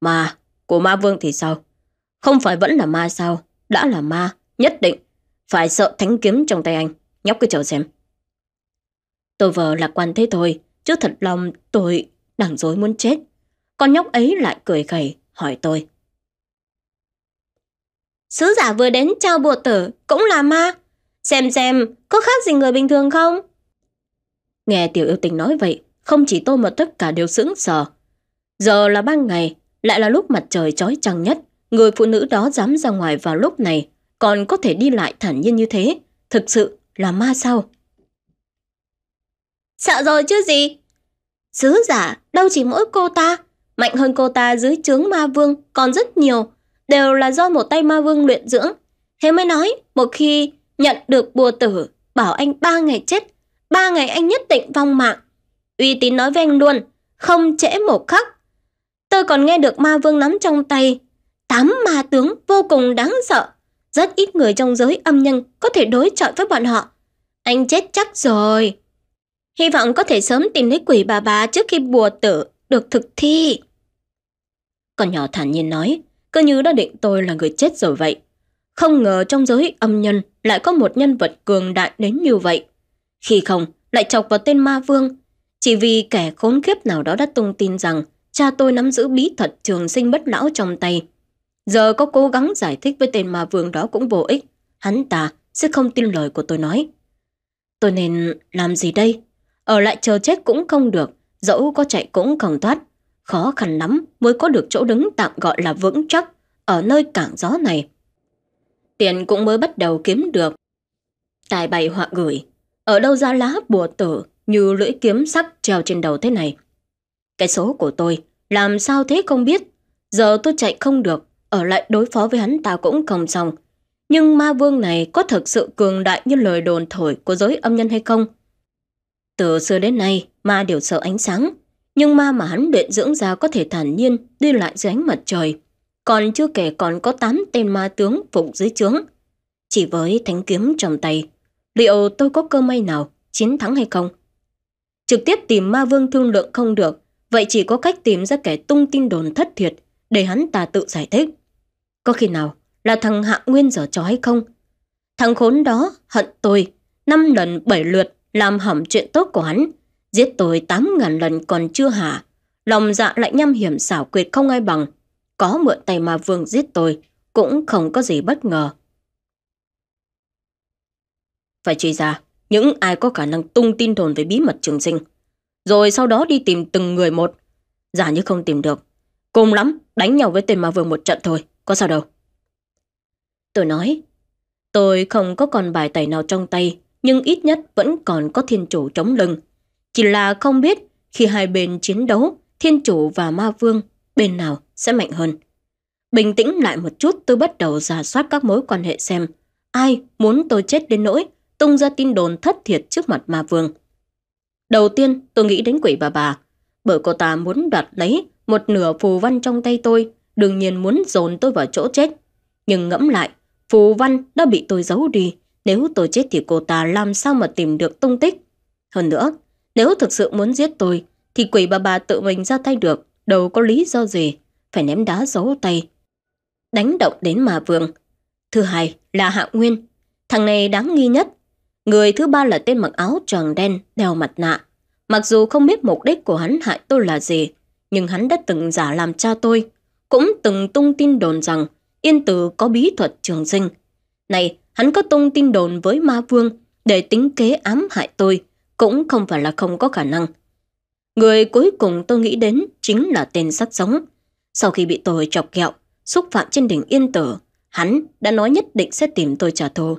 Mà, của ma vương thì sao? Không phải vẫn là ma sao? Đã là ma, nhất định. Phải sợ thánh kiếm trong tay anh. Nhóc cứ chờ xem. Tôi vờ lạc quan thế thôi. Chứ thật lòng tôi đang dối muốn chết. Con nhóc ấy lại cười gầy, hỏi tôi. Sứ giả vừa đến trao bùa tử cũng là ma. Xem xem, có khác gì người bình thường không? Nghe tiểu yêu tình nói vậy, không chỉ tôi mà tất cả đều sững sờ. Giờ là ban ngày, lại là lúc mặt trời trói trăng nhất. Người phụ nữ đó dám ra ngoài vào lúc này, còn có thể đi lại thản nhiên như thế, thực sự là ma sao? Sợ rồi chứ gì? Sứ giả, đâu chỉ mỗi cô ta, mạnh hơn cô ta dưới trướng ma vương còn rất nhiều, đều là do một tay ma vương luyện dưỡng. Thế mới nói, một khi nhận được bùa tử, bảo anh ba ngày chết, ba ngày anh nhất định vong mạng. Uy tín nói ven luôn, không trễ một khắc. Tôi còn nghe được ma vương nắm trong tay, tám ma tướng vô cùng đáng sợ. Rất ít người trong giới âm nhân có thể đối chọi với bọn họ. Anh chết chắc rồi. Hy vọng có thể sớm tìm thấy quỷ bà bà trước khi bùa tử được thực thi. Còn nhỏ thản nhiên nói, cứ như đã định tôi là người chết rồi vậy. Không ngờ trong giới âm nhân lại có một nhân vật cường đại đến như vậy. Khi không, lại chọc vào tên ma vương. Chỉ vì kẻ khốn kiếp nào đó đã tung tin rằng cha tôi nắm giữ bí thuật trường sinh bất lão trong tay Giờ có cố gắng giải thích với tên mà vườn đó cũng vô ích. Hắn ta sẽ không tin lời của tôi nói. Tôi nên làm gì đây? Ở lại chờ chết cũng không được, dẫu có chạy cũng không thoát. Khó khăn lắm mới có được chỗ đứng tạm gọi là vững chắc ở nơi cảng gió này. Tiền cũng mới bắt đầu kiếm được. Tài bày họa gửi, ở đâu ra lá bùa tử như lưỡi kiếm sắc treo trên đầu thế này. Cái số của tôi, làm sao thế không biết. Giờ tôi chạy không được, ở lại đối phó với hắn ta cũng không xong. Nhưng ma vương này có thực sự cường đại như lời đồn thổi của giới âm nhân hay không? Từ xưa đến nay, ma đều sợ ánh sáng. Nhưng ma mà hắn luyện dưỡng ra có thể thản nhiên đi lại dưới ánh mặt trời. Còn chưa kể còn có 8 tên ma tướng phục dưới trướng. Chỉ với thánh kiếm trong tay, liệu tôi có cơ may nào chiến thắng hay không? Trực tiếp tìm ma vương thương lượng không được, vậy chỉ có cách tìm ra kẻ tung tin đồn thất thiệt để hắn ta tự giải thích. Có khi nào là thằng Hạ Nguyên dở trò hay không? Thằng khốn đó hận tôi, năm lần bảy lượt làm hỏng chuyện tốt của hắn, giết tôi tám ngàn lần còn chưa hả. Lòng dạ lại nhăm hiểm xảo quyệt không ai bằng, có mượn tay mà vương giết tôi cũng không có gì bất ngờ. Phải truy ra những ai có khả năng tung tin đồn về bí mật trường sinh, rồi sau đó đi tìm từng người một. Giả như không tìm được, cùng lắm đánh nhau với tên ma vương một trận thôi có sao đâu. Tôi nói, tôi không có còn bài tẩy nào trong tay, nhưng ít nhất vẫn còn có thiên chủ chống lưng. Chỉ là không biết khi hai bên chiến đấu, thiên chủ và ma vương, bên nào sẽ mạnh hơn. Bình tĩnh lại một chút tôi bắt đầu giả soát các mối quan hệ xem ai muốn tôi chết đến nỗi tung ra tin đồn thất thiệt trước mặt ma vương. Đầu tiên tôi nghĩ đến quỷ bà bà, bởi cô ta muốn đoạt lấy một nửa phù văn trong tay tôi đương nhiên muốn dồn tôi vào chỗ chết. Nhưng ngẫm lại, phù văn đã bị tôi giấu đi. Nếu tôi chết thì cô ta làm sao mà tìm được tung tích? Hơn nữa, nếu thực sự muốn giết tôi, thì quỷ bà bà tự mình ra tay được, đâu có lý do gì. Phải ném đá giấu tay. Đánh động đến mà vương. Thứ hai là Hạ Nguyên. Thằng này đáng nghi nhất. Người thứ ba là tên mặc áo tròn đen, đeo mặt nạ. Mặc dù không biết mục đích của hắn hại tôi là gì, nhưng hắn đã từng giả làm cha tôi cũng từng tung tin đồn rằng Yên Tử có bí thuật trường sinh. Này, hắn có tung tin đồn với ma vương để tính kế ám hại tôi, cũng không phải là không có khả năng. Người cuối cùng tôi nghĩ đến chính là tên sắc sống Sau khi bị tôi chọc ghẹo, xúc phạm trên đỉnh Yên Tử, hắn đã nói nhất định sẽ tìm tôi trả thù.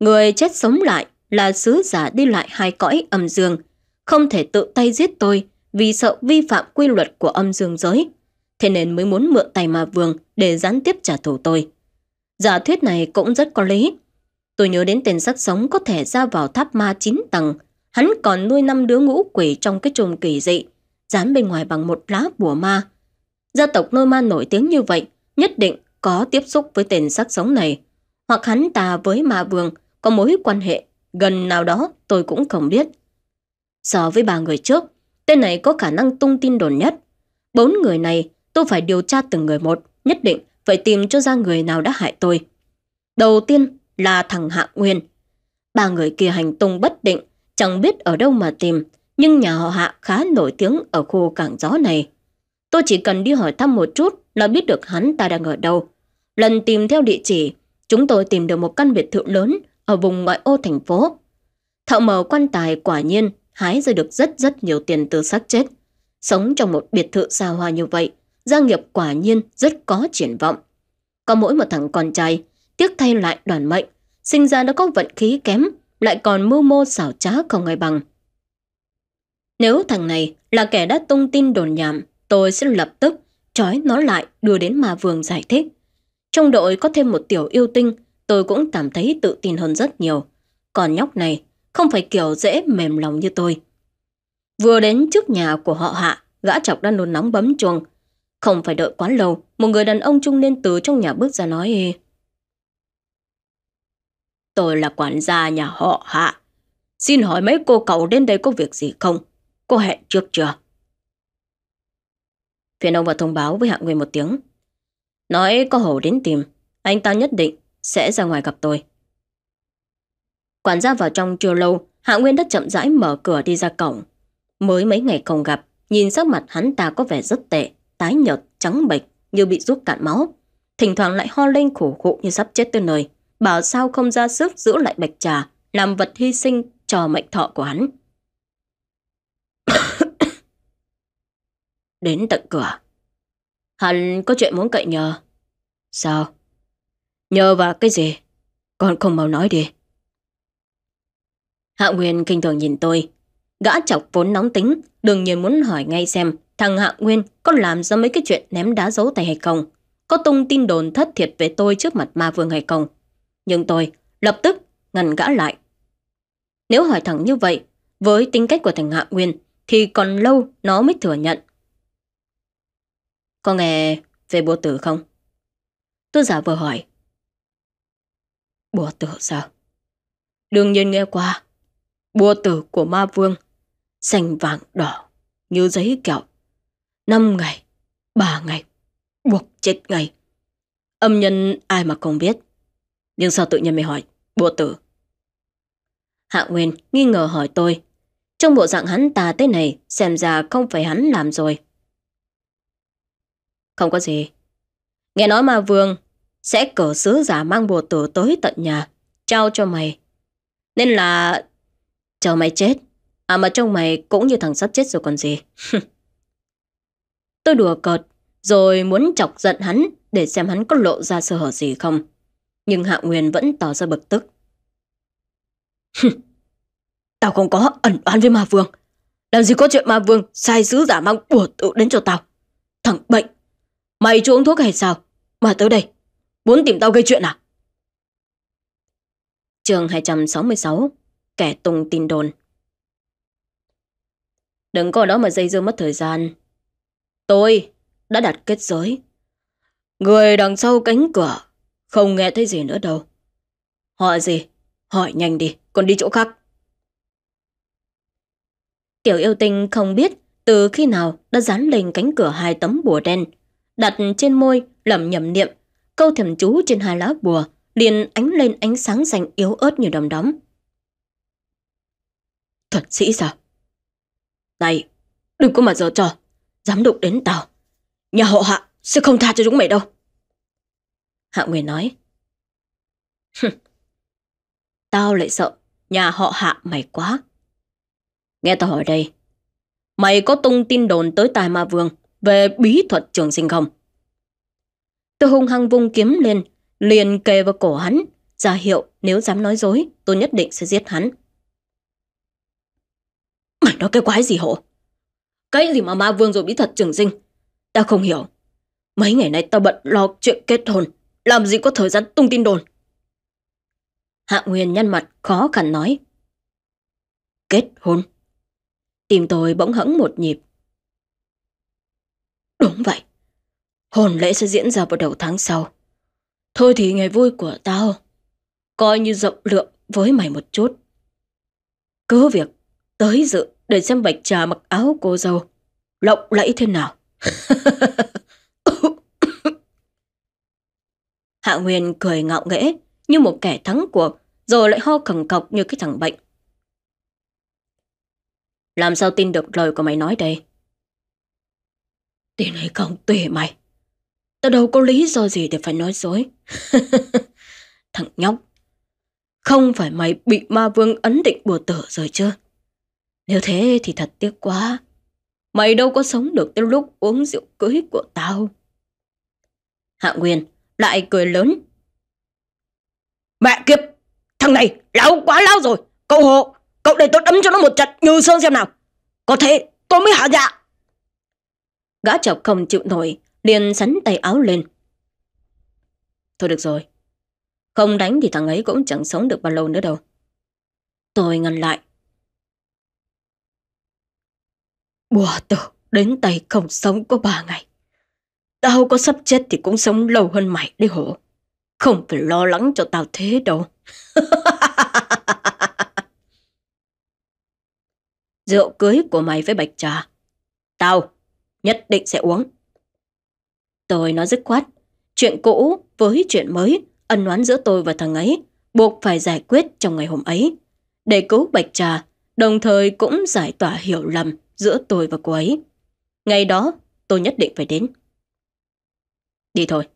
Người chết sống lại là sứ giả đi lại hai cõi âm dương, không thể tự tay giết tôi vì sợ vi phạm quy luật của âm dương giới thế nên mới muốn mượn tay ma vương để gián tiếp trả thù tôi. Giả thuyết này cũng rất có lý. Tôi nhớ đến tên sắc sống có thể ra vào tháp ma 9 tầng, hắn còn nuôi năm đứa ngũ quỷ trong cái chùm kỳ dị, dán bên ngoài bằng một lá bùa ma. Gia tộc nuôi ma nổi tiếng như vậy, nhất định có tiếp xúc với tên sắc sống này, hoặc hắn ta với ma vương có mối quan hệ gần nào đó tôi cũng không biết. So với ba người trước, tên này có khả năng tung tin đồn nhất. Bốn người này Tôi phải điều tra từng người một, nhất định phải tìm cho ra người nào đã hại tôi. Đầu tiên là thằng Hạ Nguyên. Ba người kia hành tung bất định, chẳng biết ở đâu mà tìm, nhưng nhà họ Hạ khá nổi tiếng ở khu cảng gió này. Tôi chỉ cần đi hỏi thăm một chút là biết được hắn ta đang ở đâu. Lần tìm theo địa chỉ, chúng tôi tìm được một căn biệt thự lớn ở vùng ngoại ô thành phố. Thợ mờ quan tài quả nhiên hái ra được rất rất nhiều tiền từ xác chết. Sống trong một biệt thự xa hoa như vậy gia nghiệp quả nhiên rất có triển vọng. Có mỗi một thằng con trai, tiếc thay lại đoàn mệnh, sinh ra đã có vận khí kém, lại còn mưu mô xảo trá không ai bằng. Nếu thằng này là kẻ đã tung tin đồn nhảm, tôi sẽ lập tức trói nó lại đưa đến mà vườn giải thích. Trong đội có thêm một tiểu yêu tinh, tôi cũng cảm thấy tự tin hơn rất nhiều. Còn nhóc này không phải kiểu dễ mềm lòng như tôi. Vừa đến trước nhà của họ hạ, gã chọc đã nôn nóng bấm chuông, không phải đợi quá lâu, một người đàn ông trung niên từ trong nhà bước ra nói Tôi là quản gia nhà họ hạ. Xin hỏi mấy cô cậu đến đây có việc gì không? Cô hẹn trước chưa? Phiền ông và thông báo với Hạ Nguyên một tiếng. Nói có hổ đến tìm, anh ta nhất định sẽ ra ngoài gặp tôi. Quản gia vào trong chưa lâu, Hạ Nguyên đã chậm rãi mở cửa đi ra cổng. Mới mấy ngày không gặp, nhìn sắc mặt hắn ta có vẻ rất tệ tái nhợt, trắng bệch như bị rút cạn máu. Thỉnh thoảng lại ho lên khổ khụ như sắp chết tới nơi. Bảo sao không ra sức giữ lại bạch trà, làm vật hy sinh cho mệnh thọ của hắn. Đến tận cửa. Hắn có chuyện muốn cậy nhờ. Sao? Nhờ vào cái gì? Con không mau nói đi. Hạ Nguyên kinh thường nhìn tôi, Gã chọc vốn nóng tính, đương nhiên muốn hỏi ngay xem thằng Hạ Nguyên có làm ra mấy cái chuyện ném đá giấu tay hay không. Có tung tin đồn thất thiệt về tôi trước mặt ma vương hay không. Nhưng tôi lập tức ngăn gã lại. Nếu hỏi thẳng như vậy, với tính cách của thằng Hạ Nguyên thì còn lâu nó mới thừa nhận. Có nghe về bùa tử không? Tôi giả vờ hỏi. Bùa tử sao? Đương nhiên nghe qua. Bùa tử của ma vương xanh vàng đỏ như giấy kẹo. Năm ngày, ba ngày, buộc chết ngày. Âm nhân ai mà không biết. Nhưng sao tự nhiên mày hỏi, bộ tử? Hạ Nguyên nghi ngờ hỏi tôi. Trong bộ dạng hắn ta thế này, xem ra không phải hắn làm rồi. Không có gì. Nghe nói mà Vương sẽ cử sứ giả mang bộ tử tới tận nhà, trao cho mày. Nên là... Chờ mày chết, À mà trong mày cũng như thằng sắp chết rồi còn gì Tôi đùa cợt Rồi muốn chọc giận hắn Để xem hắn có lộ ra sơ hở gì không Nhưng Hạ Nguyên vẫn tỏ ra bực tức Tao không có ẩn oán với ma vương Làm gì có chuyện ma vương Sai sứ giả mang bùa tự đến cho tao Thằng bệnh Mày chưa uống thuốc hay sao Mà tới đây Muốn tìm tao gây chuyện à Trường 266 Kẻ tung tin đồn Đừng có ở đó mà dây dưa mất thời gian. Tôi đã đặt kết giới. Người đằng sau cánh cửa, không nghe thấy gì nữa đâu. Họ gì? Hỏi nhanh đi, còn đi chỗ khác. Tiểu yêu tinh không biết từ khi nào đã dán lên cánh cửa hai tấm bùa đen, đặt trên môi lẩm nhẩm niệm, câu thầm chú trên hai lá bùa liền ánh lên ánh sáng xanh yếu ớt như đầm đóm. Thuật sĩ sao? Này, đừng có mà dở trò, dám đụng đến tao. Nhà họ Hạ sẽ không tha cho chúng mày đâu. Hạ Nguyên nói. tao lại sợ nhà họ Hạ mày quá. Nghe tao hỏi đây, mày có tung tin đồn tới tài ma vương về bí thuật trường sinh không? Tôi hung hăng vung kiếm lên, liền kề vào cổ hắn, ra hiệu nếu dám nói dối tôi nhất định sẽ giết hắn. Mày nói cái quái gì hổ Cái gì mà ma vương rồi bí thật trường sinh? Tao không hiểu. Mấy ngày nay tao bận lo chuyện kết hôn. Làm gì có thời gian tung tin đồn. Hạ Nguyên nhăn mặt khó khăn nói. Kết hôn? Tìm tôi bỗng hững một nhịp. Đúng vậy. Hồn lễ sẽ diễn ra vào đầu tháng sau. Thôi thì ngày vui của tao. Coi như rộng lượng với mày một chút. Cứ việc tới dự để xem bạch trà mặc áo cô dâu. Lộng lẫy thế nào? Hạ Nguyên cười ngạo nghễ như một kẻ thắng cuộc rồi lại ho khẳng cọc như cái thằng bệnh. Làm sao tin được lời của mày nói đây? Tin hay không tùy mày. Tao đâu có lý do gì để phải nói dối. thằng nhóc, không phải mày bị ma vương ấn định bùa tử rồi chưa? Nếu thế thì thật tiếc quá. Mày đâu có sống được tới lúc uống rượu cưới của tao. Hạ Nguyên lại cười lớn. Mẹ kiếp, thằng này lão quá lão rồi. Cậu hộ, cậu để tôi đấm cho nó một trận như sơn xem nào. Có thế tôi mới hạ dạ. Gã chọc không chịu nổi, liền sắn tay áo lên. Thôi được rồi, không đánh thì thằng ấy cũng chẳng sống được bao lâu nữa đâu. Tôi ngăn lại, Bùa tử đến tay không sống có ba ngày. Tao có sắp chết thì cũng sống lâu hơn mày đi hổ. Không phải lo lắng cho tao thế đâu. Rượu cưới của mày với bạch trà. Tao nhất định sẽ uống. Tôi nói dứt khoát. Chuyện cũ với chuyện mới, ân oán giữa tôi và thằng ấy, buộc phải giải quyết trong ngày hôm ấy. Để cứu bạch trà, đồng thời cũng giải tỏa hiểu lầm giữa tôi và cô ấy. Ngày đó, tôi nhất định phải đến. Đi thôi.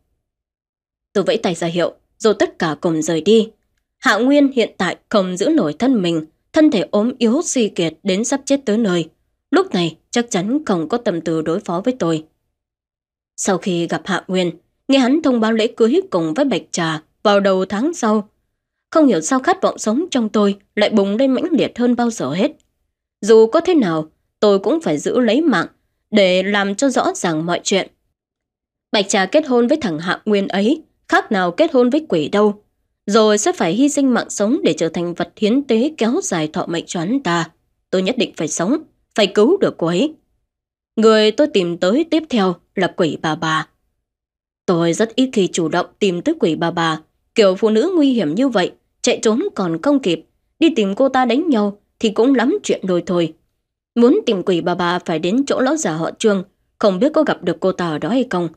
Tôi vẫy tay ra hiệu, rồi tất cả cùng rời đi. Hạ Nguyên hiện tại không giữ nổi thân mình, thân thể ốm yếu suy kiệt đến sắp chết tới nơi. Lúc này chắc chắn không có tâm tư đối phó với tôi. Sau khi gặp Hạ Nguyên, nghe hắn thông báo lễ cưới cùng với Bạch Trà vào đầu tháng sau. Không hiểu sao khát vọng sống trong tôi lại bùng lên mãnh liệt hơn bao giờ hết. Dù có thế nào, tôi cũng phải giữ lấy mạng để làm cho rõ ràng mọi chuyện. Bạch Trà kết hôn với thằng Hạ Nguyên ấy, khác nào kết hôn với quỷ đâu. Rồi sẽ phải hy sinh mạng sống để trở thành vật hiến tế kéo dài thọ mệnh cho hắn ta. Tôi nhất định phải sống, phải cứu được cô ấy. Người tôi tìm tới tiếp theo là quỷ bà bà. Tôi rất ít khi chủ động tìm tới quỷ bà bà. Kiểu phụ nữ nguy hiểm như vậy, chạy trốn còn không kịp. Đi tìm cô ta đánh nhau thì cũng lắm chuyện đôi thôi. Muốn tìm quỷ bà bà phải đến chỗ lão già họ trương, không biết có gặp được cô ta ở đó hay không.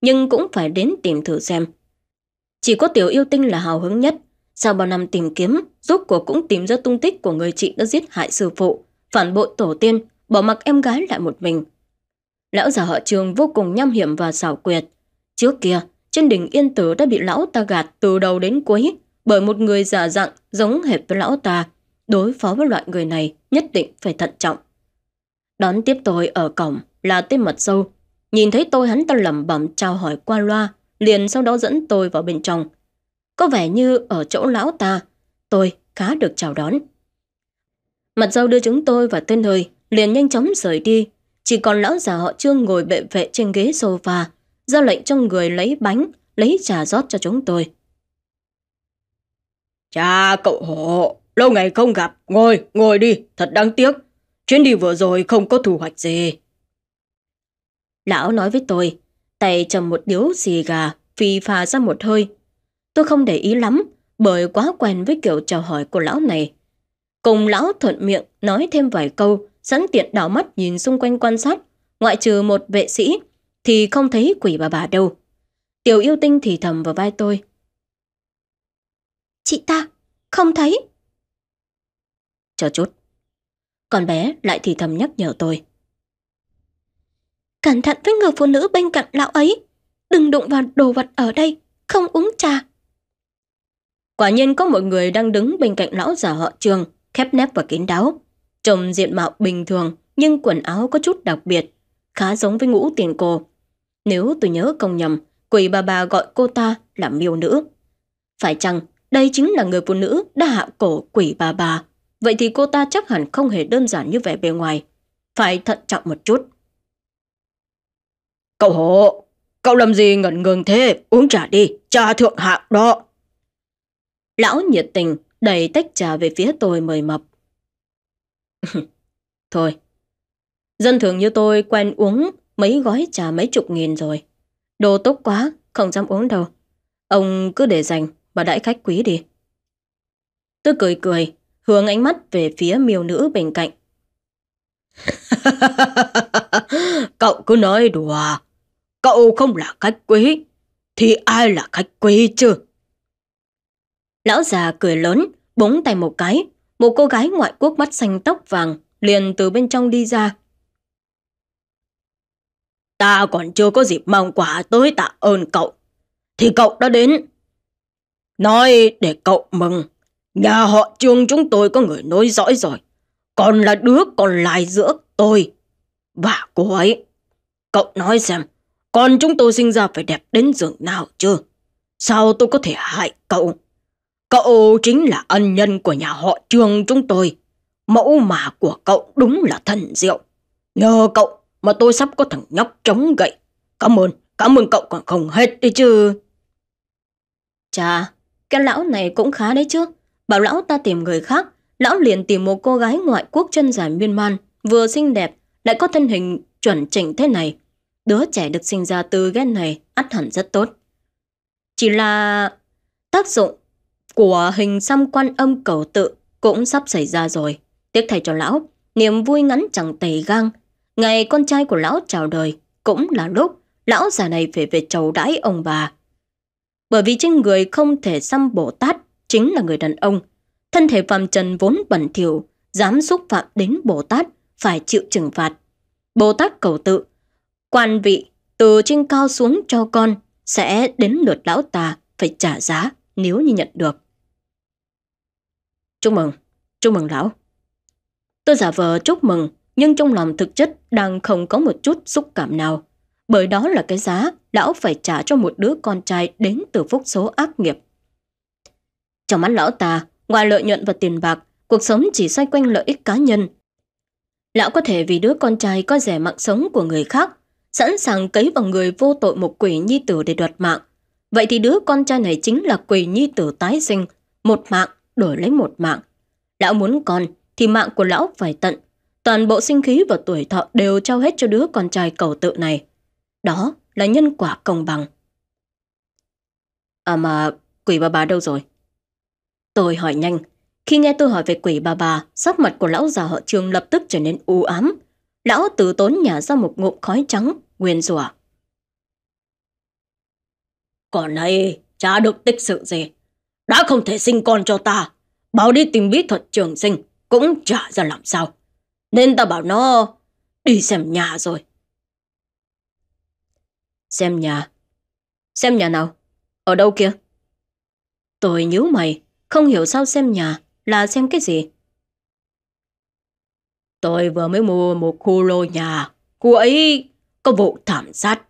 Nhưng cũng phải đến tìm thử xem. Chỉ có tiểu yêu tinh là hào hứng nhất. Sau bao năm tìm kiếm, rốt cuộc cũng tìm ra tung tích của người chị đã giết hại sư phụ, phản bội tổ tiên, bỏ mặc em gái lại một mình. Lão già họ trương vô cùng nham hiểm và xảo quyệt. Trước kia, trên đỉnh yên tử đã bị lão ta gạt từ đầu đến cuối bởi một người giả dạng giống hệt với lão ta. Đối phó với loại người này nhất định phải thận trọng. Đón tiếp tôi ở cổng là tên mật sâu. Nhìn thấy tôi hắn ta lẩm bẩm chào hỏi qua loa, liền sau đó dẫn tôi vào bên trong. Có vẻ như ở chỗ lão ta, tôi khá được chào đón. mật sâu đưa chúng tôi vào tên nơi, liền nhanh chóng rời đi. Chỉ còn lão già họ trương ngồi bệ vệ trên ghế sofa, ra lệnh cho người lấy bánh, lấy trà rót cho chúng tôi. Cha cậu hộ, lâu ngày không gặp, ngồi, ngồi đi, thật đáng tiếc. Chuyến đi vừa rồi không có thu hoạch gì. Lão nói với tôi, tay chầm một điếu xì gà, phi phà ra một hơi. Tôi không để ý lắm, bởi quá quen với kiểu chào hỏi của lão này. Cùng lão thuận miệng nói thêm vài câu, sẵn tiện đảo mắt nhìn xung quanh quan sát, ngoại trừ một vệ sĩ, thì không thấy quỷ bà bà đâu. Tiểu yêu tinh thì thầm vào vai tôi. Chị ta, không thấy. Chờ chút. Con bé lại thì thầm nhắc nhở tôi. Cẩn thận với người phụ nữ bên cạnh lão ấy. Đừng đụng vào đồ vật ở đây, không uống trà. Quả nhiên có một người đang đứng bên cạnh lão già họ trường, khép nép và kín đáo. Trông diện mạo bình thường nhưng quần áo có chút đặc biệt, khá giống với ngũ tiền cô. Nếu tôi nhớ không nhầm, quỷ bà bà gọi cô ta là miêu nữ. Phải chăng đây chính là người phụ nữ đã hạ cổ quỷ bà bà Vậy thì cô ta chắc hẳn không hề đơn giản như vẻ bề ngoài. Phải thận trọng một chút. Cậu hộ, cậu làm gì ngẩn ngừng thế? Uống trà đi, trà thượng hạng đó. Lão nhiệt tình đầy tách trà về phía tôi mời mập. Thôi, dân thường như tôi quen uống mấy gói trà mấy chục nghìn rồi. Đồ tốt quá, không dám uống đâu. Ông cứ để dành mà đãi khách quý đi. Tôi cười cười, hướng ánh mắt về phía miêu nữ bên cạnh. cậu cứ nói đùa, cậu không là khách quý, thì ai là khách quý chứ? Lão già cười lớn, búng tay một cái, một cô gái ngoại quốc mắt xanh tóc vàng liền từ bên trong đi ra. Ta còn chưa có dịp mong quà tới tạ ơn cậu, thì cậu đã đến. Nói để cậu mừng. Nhà họ trương chúng tôi có người nối dõi rồi. Còn là đứa còn lại giữa tôi và cô ấy. Cậu nói xem, con chúng tôi sinh ra phải đẹp đến giường nào chưa? Sao tôi có thể hại cậu? Cậu chính là ân nhân của nhà họ trương chúng tôi. Mẫu mà của cậu đúng là thần diệu. Nhờ cậu mà tôi sắp có thằng nhóc chống gậy. Cảm ơn, cảm ơn cậu còn không hết đấy chứ. Chà, cái lão này cũng khá đấy chứ bảo lão ta tìm người khác, lão liền tìm một cô gái ngoại quốc chân dài miên man, vừa xinh đẹp, lại có thân hình chuẩn chỉnh thế này. Đứa trẻ được sinh ra từ gen này ắt hẳn rất tốt. Chỉ là tác dụng của hình xăm quan âm cầu tự cũng sắp xảy ra rồi. Tiếc thầy cho lão, niềm vui ngắn chẳng tầy gang. Ngày con trai của lão chào đời cũng là lúc lão già này phải về chầu đãi ông bà. Bởi vì trên người không thể xăm Bồ Tát chính là người đàn ông. Thân thể phàm trần vốn bẩn thỉu, dám xúc phạm đến Bồ Tát, phải chịu trừng phạt. Bồ Tát cầu tự, quan vị từ trên cao xuống cho con sẽ đến lượt lão tà phải trả giá nếu như nhận được. Chúc mừng, chúc mừng lão. Tôi giả vờ chúc mừng, nhưng trong lòng thực chất đang không có một chút xúc cảm nào. Bởi đó là cái giá lão phải trả cho một đứa con trai đến từ phúc số ác nghiệp trong mắt lão ta, ngoài lợi nhuận và tiền bạc, cuộc sống chỉ xoay quanh lợi ích cá nhân. Lão có thể vì đứa con trai có rẻ mạng sống của người khác, sẵn sàng cấy vào người vô tội một quỷ nhi tử để đoạt mạng. Vậy thì đứa con trai này chính là quỷ nhi tử tái sinh, một mạng đổi lấy một mạng. Lão muốn con thì mạng của lão phải tận, toàn bộ sinh khí và tuổi thọ đều trao hết cho đứa con trai cầu tự này. Đó là nhân quả công bằng. À mà quỷ bà bà đâu rồi? Tôi hỏi nhanh. Khi nghe tôi hỏi về quỷ bà bà, sắc mặt của lão già họ trương lập tức trở nên u ám. Lão từ tốn nhả ra một ngụm khói trắng, nguyên rủa. Còn này, chả được tích sự gì. Đã không thể sinh con cho ta. Bảo đi tìm bí thuật trường sinh, cũng chả ra làm sao. Nên ta bảo nó đi xem nhà rồi. Xem nhà? Xem nhà nào? Ở đâu kia? Tôi nhíu mày, không hiểu sao xem nhà là xem cái gì. Tôi vừa mới mua một khu lô nhà, cô ấy có vụ thảm sát.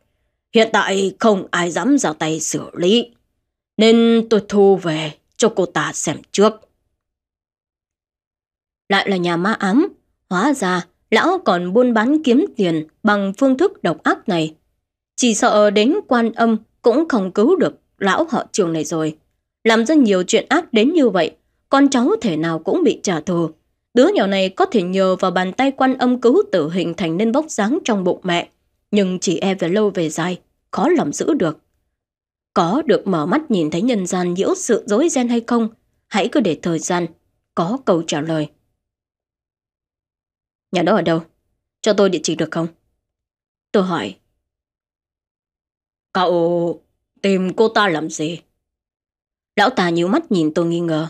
Hiện tại không ai dám ra tay xử lý, nên tôi thu về cho cô ta xem trước. Lại là nhà ma ám, hóa ra lão còn buôn bán kiếm tiền bằng phương thức độc ác này. Chỉ sợ đến quan âm cũng không cứu được lão họ trường này rồi. Làm ra nhiều chuyện ác đến như vậy, con cháu thể nào cũng bị trả thù. Đứa nhỏ này có thể nhờ vào bàn tay quan âm cứu tử hình thành nên bốc dáng trong bụng mẹ. Nhưng chỉ e về lâu về dài, khó lòng giữ được. Có được mở mắt nhìn thấy nhân gian nhiễu sự dối ren hay không? Hãy cứ để thời gian, có câu trả lời. Nhà đó ở đâu? Cho tôi địa chỉ được không? Tôi hỏi. Cậu tìm cô ta làm gì? Lão ta nhíu mắt nhìn tôi nghi ngờ.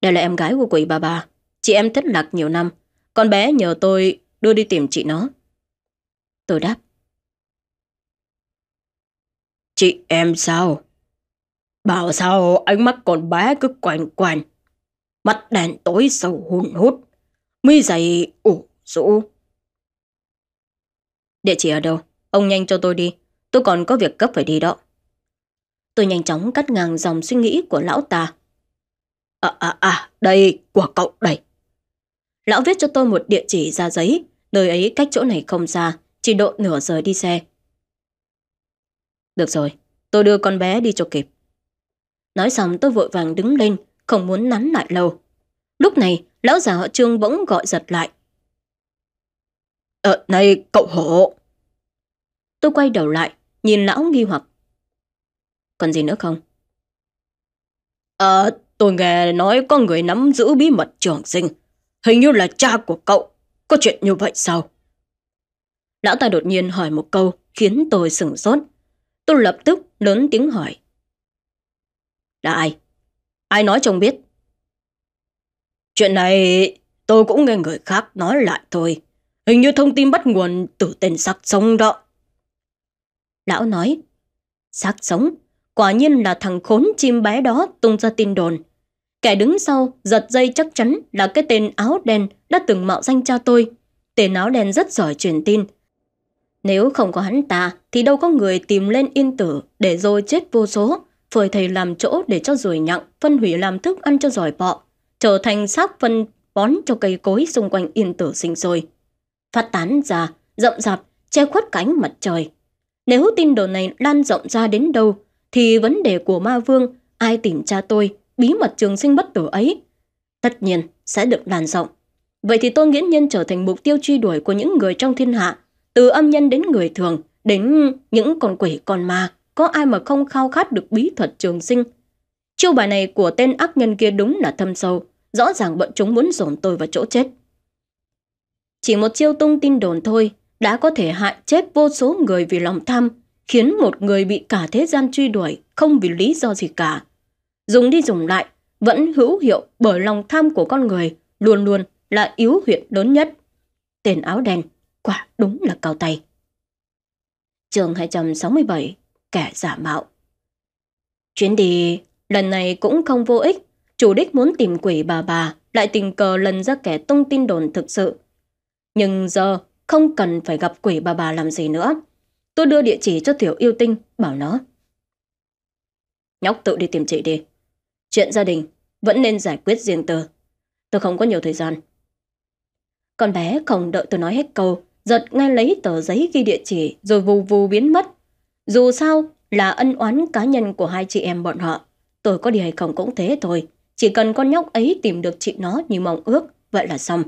Đây là em gái của quỷ bà bà. Chị em thất lạc nhiều năm. Con bé nhờ tôi đưa đi tìm chị nó. Tôi đáp. Chị em sao? Bảo sao ánh mắt con bé cứ quanh quanh. Mặt đèn tối sâu hun hút. Mi dày ủ rũ. Địa chỉ ở đâu? Ông nhanh cho tôi đi. Tôi còn có việc cấp phải đi đó. Tôi nhanh chóng cắt ngang dòng suy nghĩ của lão ta. À à à, đây, của cậu đây. Lão viết cho tôi một địa chỉ ra giấy, nơi ấy cách chỗ này không xa, chỉ độ nửa giờ đi xe. Được rồi, tôi đưa con bé đi cho kịp. Nói xong tôi vội vàng đứng lên, không muốn nắn lại lâu. Lúc này, lão già họ trương bỗng gọi giật lại. Ờ, này, cậu hổ! Tôi quay đầu lại, nhìn lão nghi hoặc. Còn gì nữa không? à, tôi nghe nói có người nắm giữ bí mật trường sinh. Hình như là cha của cậu. Có chuyện như vậy sao? Lão ta đột nhiên hỏi một câu khiến tôi sửng sốt. Tôi lập tức lớn tiếng hỏi. Là ai? Ai nói chồng biết? Chuyện này tôi cũng nghe người khác nói lại thôi. Hình như thông tin bắt nguồn từ tên sắc sống đó. Lão nói, sắc sống quả nhiên là thằng khốn chim bé đó tung ra tin đồn. Kẻ đứng sau giật dây chắc chắn là cái tên áo đen đã từng mạo danh cha tôi. Tên áo đen rất giỏi truyền tin. Nếu không có hắn ta thì đâu có người tìm lên yên tử để rồi chết vô số, phơi thầy làm chỗ để cho rùi nhặng, phân hủy làm thức ăn cho giỏi bọ, trở thành xác phân bón cho cây cối xung quanh yên tử sinh rồi Phát tán ra, rộng rạp, che khuất cánh mặt trời. Nếu tin đồn này lan rộng ra đến đâu thì vấn đề của ma vương ai tìm cha tôi, bí mật trường sinh bất tử ấy, tất nhiên sẽ được đàn rộng. Vậy thì tôi Nghiễn Nhân trở thành mục tiêu truy đuổi của những người trong thiên hạ, từ âm nhân đến người thường, đến những con quỷ con ma, có ai mà không khao khát được bí thuật trường sinh. Chiêu bài này của tên ác nhân kia đúng là thâm sâu, rõ ràng bọn chúng muốn dồn tôi vào chỗ chết. Chỉ một chiêu tung tin đồn thôi đã có thể hại chết vô số người vì lòng tham, khiến một người bị cả thế gian truy đuổi không vì lý do gì cả. Dùng đi dùng lại, vẫn hữu hiệu bởi lòng tham của con người luôn luôn là yếu huyệt lớn nhất. Tên áo đen, quả đúng là cao tay. Trường 267, kẻ giả mạo. Chuyến đi lần này cũng không vô ích, chủ đích muốn tìm quỷ bà bà lại tình cờ lần ra kẻ tung tin đồn thực sự. Nhưng giờ không cần phải gặp quỷ bà bà làm gì nữa. Tôi đưa địa chỉ cho Tiểu yêu tinh, bảo nó. Nhóc tự đi tìm chị đi. Chuyện gia đình vẫn nên giải quyết riêng tờ. Tôi không có nhiều thời gian. Con bé không đợi tôi nói hết câu, giật ngay lấy tờ giấy ghi địa chỉ rồi vù vù biến mất. Dù sao là ân oán cá nhân của hai chị em bọn họ. Tôi có đi hay không cũng thế thôi. Chỉ cần con nhóc ấy tìm được chị nó như mong ước, vậy là xong.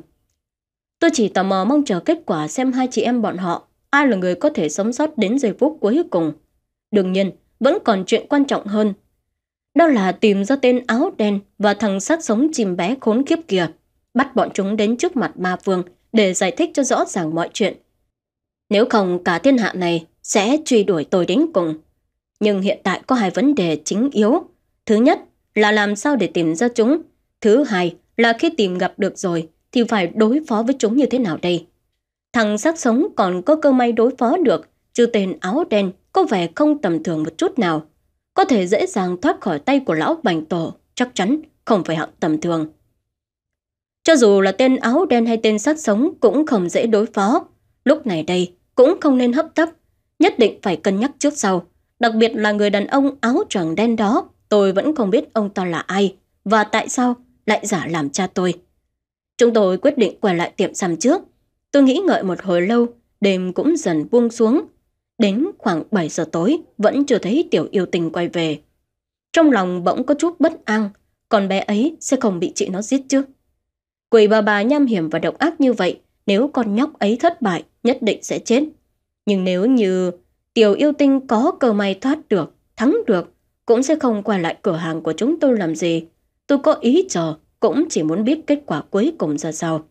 Tôi chỉ tò mò mong chờ kết quả xem hai chị em bọn họ ai là người có thể sống sót đến giây phút cuối cùng. Đương nhiên, vẫn còn chuyện quan trọng hơn. Đó là tìm ra tên áo đen và thằng sát sống chìm bé khốn kiếp kia, bắt bọn chúng đến trước mặt ma vương để giải thích cho rõ ràng mọi chuyện. Nếu không cả thiên hạ này sẽ truy đuổi tôi đến cùng. Nhưng hiện tại có hai vấn đề chính yếu. Thứ nhất là làm sao để tìm ra chúng. Thứ hai là khi tìm gặp được rồi thì phải đối phó với chúng như thế nào đây? Thằng sát sống còn có cơ may đối phó được, chứ tên áo đen có vẻ không tầm thường một chút nào. Có thể dễ dàng thoát khỏi tay của lão bành tổ, chắc chắn không phải hạng tầm thường. Cho dù là tên áo đen hay tên sát sống cũng không dễ đối phó. Lúc này đây cũng không nên hấp tấp, nhất định phải cân nhắc trước sau. Đặc biệt là người đàn ông áo tràng đen đó, tôi vẫn không biết ông ta là ai và tại sao lại giả làm cha tôi. Chúng tôi quyết định quay lại tiệm xăm trước, Tôi nghĩ ngợi một hồi lâu, đêm cũng dần buông xuống. Đến khoảng 7 giờ tối vẫn chưa thấy tiểu yêu tình quay về. Trong lòng bỗng có chút bất an, còn bé ấy sẽ không bị chị nó giết chứ. Quỷ bà bà nham hiểm và độc ác như vậy, nếu con nhóc ấy thất bại, nhất định sẽ chết. Nhưng nếu như tiểu yêu tinh có cơ may thoát được, thắng được, cũng sẽ không quay lại cửa hàng của chúng tôi làm gì. Tôi có ý chờ, cũng chỉ muốn biết kết quả cuối cùng ra sao.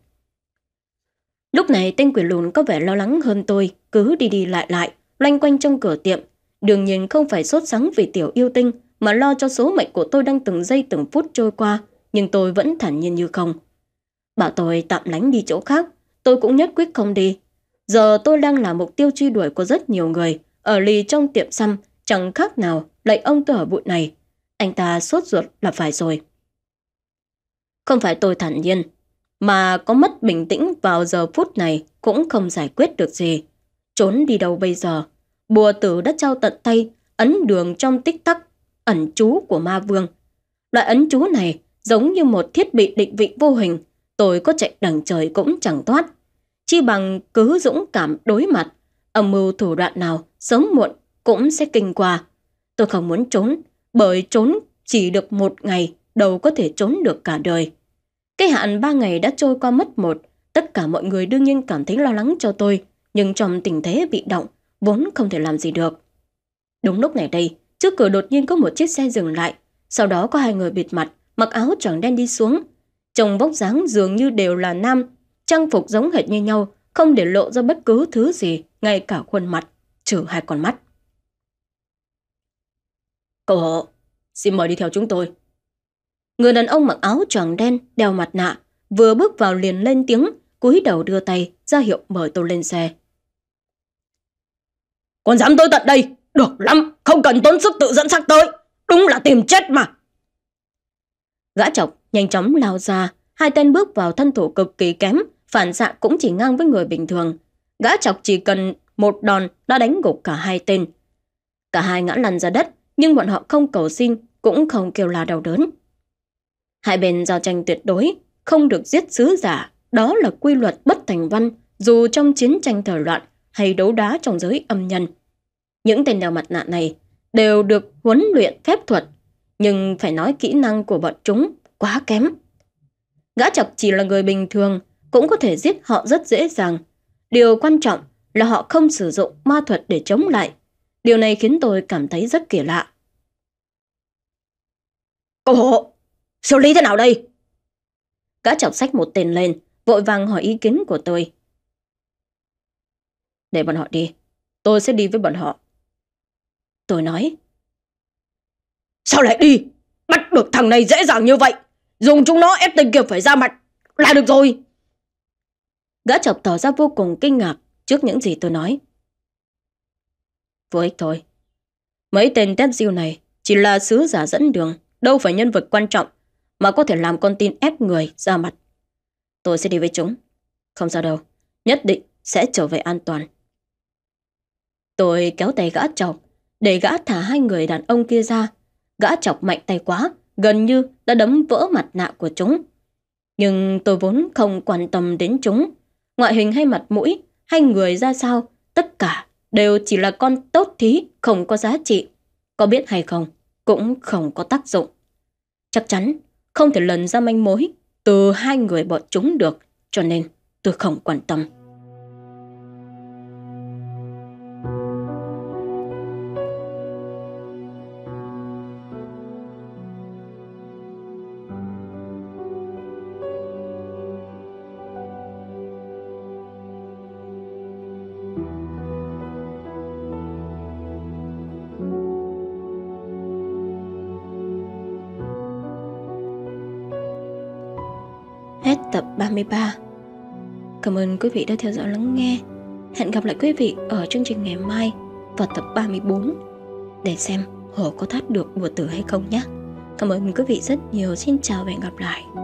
Lúc này tên quỷ lùn có vẻ lo lắng hơn tôi, cứ đi đi lại lại, loanh quanh trong cửa tiệm. Đương nhiên không phải sốt sắng vì tiểu yêu tinh, mà lo cho số mệnh của tôi đang từng giây từng phút trôi qua, nhưng tôi vẫn thản nhiên như không. Bảo tôi tạm lánh đi chỗ khác, tôi cũng nhất quyết không đi. Giờ tôi đang là mục tiêu truy đuổi của rất nhiều người, ở lì trong tiệm xăm, chẳng khác nào lạy ông tôi ở bụi này. Anh ta sốt ruột là phải rồi. Không phải tôi thản nhiên, mà có mất bình tĩnh vào giờ phút này cũng không giải quyết được gì. Trốn đi đâu bây giờ? Bùa tử đã trao tận tay, ấn đường trong tích tắc, ẩn chú của ma vương. Loại ấn chú này giống như một thiết bị định vị vô hình, tôi có chạy đằng trời cũng chẳng thoát. Chi bằng cứ dũng cảm đối mặt, âm mưu thủ đoạn nào sớm muộn cũng sẽ kinh qua. Tôi không muốn trốn, bởi trốn chỉ được một ngày, đâu có thể trốn được cả đời. Cái hạn ba ngày đã trôi qua mất một, tất cả mọi người đương nhiên cảm thấy lo lắng cho tôi, nhưng trong tình thế bị động, vốn không thể làm gì được. Đúng lúc này đây, trước cửa đột nhiên có một chiếc xe dừng lại, sau đó có hai người bịt mặt, mặc áo tròn đen đi xuống. Trông vóc dáng dường như đều là nam, trang phục giống hệt như nhau, không để lộ ra bất cứ thứ gì, ngay cả khuôn mặt, trừ hai con mắt. Cậu hộ, xin mời đi theo chúng tôi. Người đàn ông mặc áo choàng đen, đeo mặt nạ, vừa bước vào liền lên tiếng, cúi đầu đưa tay, ra hiệu mời tôi lên xe. Còn dám tôi tận đây, được lắm, không cần tốn sức tự dẫn xác tới, đúng là tìm chết mà. Gã chọc nhanh chóng lao ra, hai tên bước vào thân thủ cực kỳ kém, phản xạ cũng chỉ ngang với người bình thường. Gã chọc chỉ cần một đòn đã đánh gục cả hai tên. Cả hai ngã lăn ra đất, nhưng bọn họ không cầu xin, cũng không kêu là đau đớn. Hai bên giao tranh tuyệt đối, không được giết sứ giả, đó là quy luật bất thành văn dù trong chiến tranh thời loạn hay đấu đá trong giới âm nhân. Những tên đeo mặt nạ này đều được huấn luyện phép thuật, nhưng phải nói kỹ năng của bọn chúng quá kém. Gã chọc chỉ là người bình thường, cũng có thể giết họ rất dễ dàng. Điều quan trọng là họ không sử dụng ma thuật để chống lại. Điều này khiến tôi cảm thấy rất kỳ lạ. Cậu hộ! Xử lý thế nào đây? Gã chọc sách một tên lên, vội vàng hỏi ý kiến của tôi. Để bọn họ đi, tôi sẽ đi với bọn họ. Tôi nói. Sao lại đi? Bắt được thằng này dễ dàng như vậy. Dùng chúng nó ép tình kia phải ra mặt là được rồi. Gã chọc tỏ ra vô cùng kinh ngạc trước những gì tôi nói. Vô ích thôi. Mấy tên tép diêu này chỉ là sứ giả dẫn đường, đâu phải nhân vật quan trọng mà có thể làm con tin ép người ra mặt. Tôi sẽ đi với chúng. Không sao đâu, nhất định sẽ trở về an toàn. Tôi kéo tay gã chọc, để gã thả hai người đàn ông kia ra. Gã chọc mạnh tay quá, gần như đã đấm vỡ mặt nạ của chúng. Nhưng tôi vốn không quan tâm đến chúng. Ngoại hình hay mặt mũi, hay người ra sao, tất cả đều chỉ là con tốt thí, không có giá trị. Có biết hay không, cũng không có tác dụng. Chắc chắn không thể lần ra manh mối từ hai người bọn chúng được, cho nên tôi không quan tâm. 2023. Cảm ơn quý vị đã theo dõi lắng nghe. Hẹn gặp lại quý vị ở chương trình ngày mai vào tập 34 để xem hổ có thoát được bùa tử hay không nhé. Cảm ơn quý vị rất nhiều. Xin chào và hẹn gặp lại.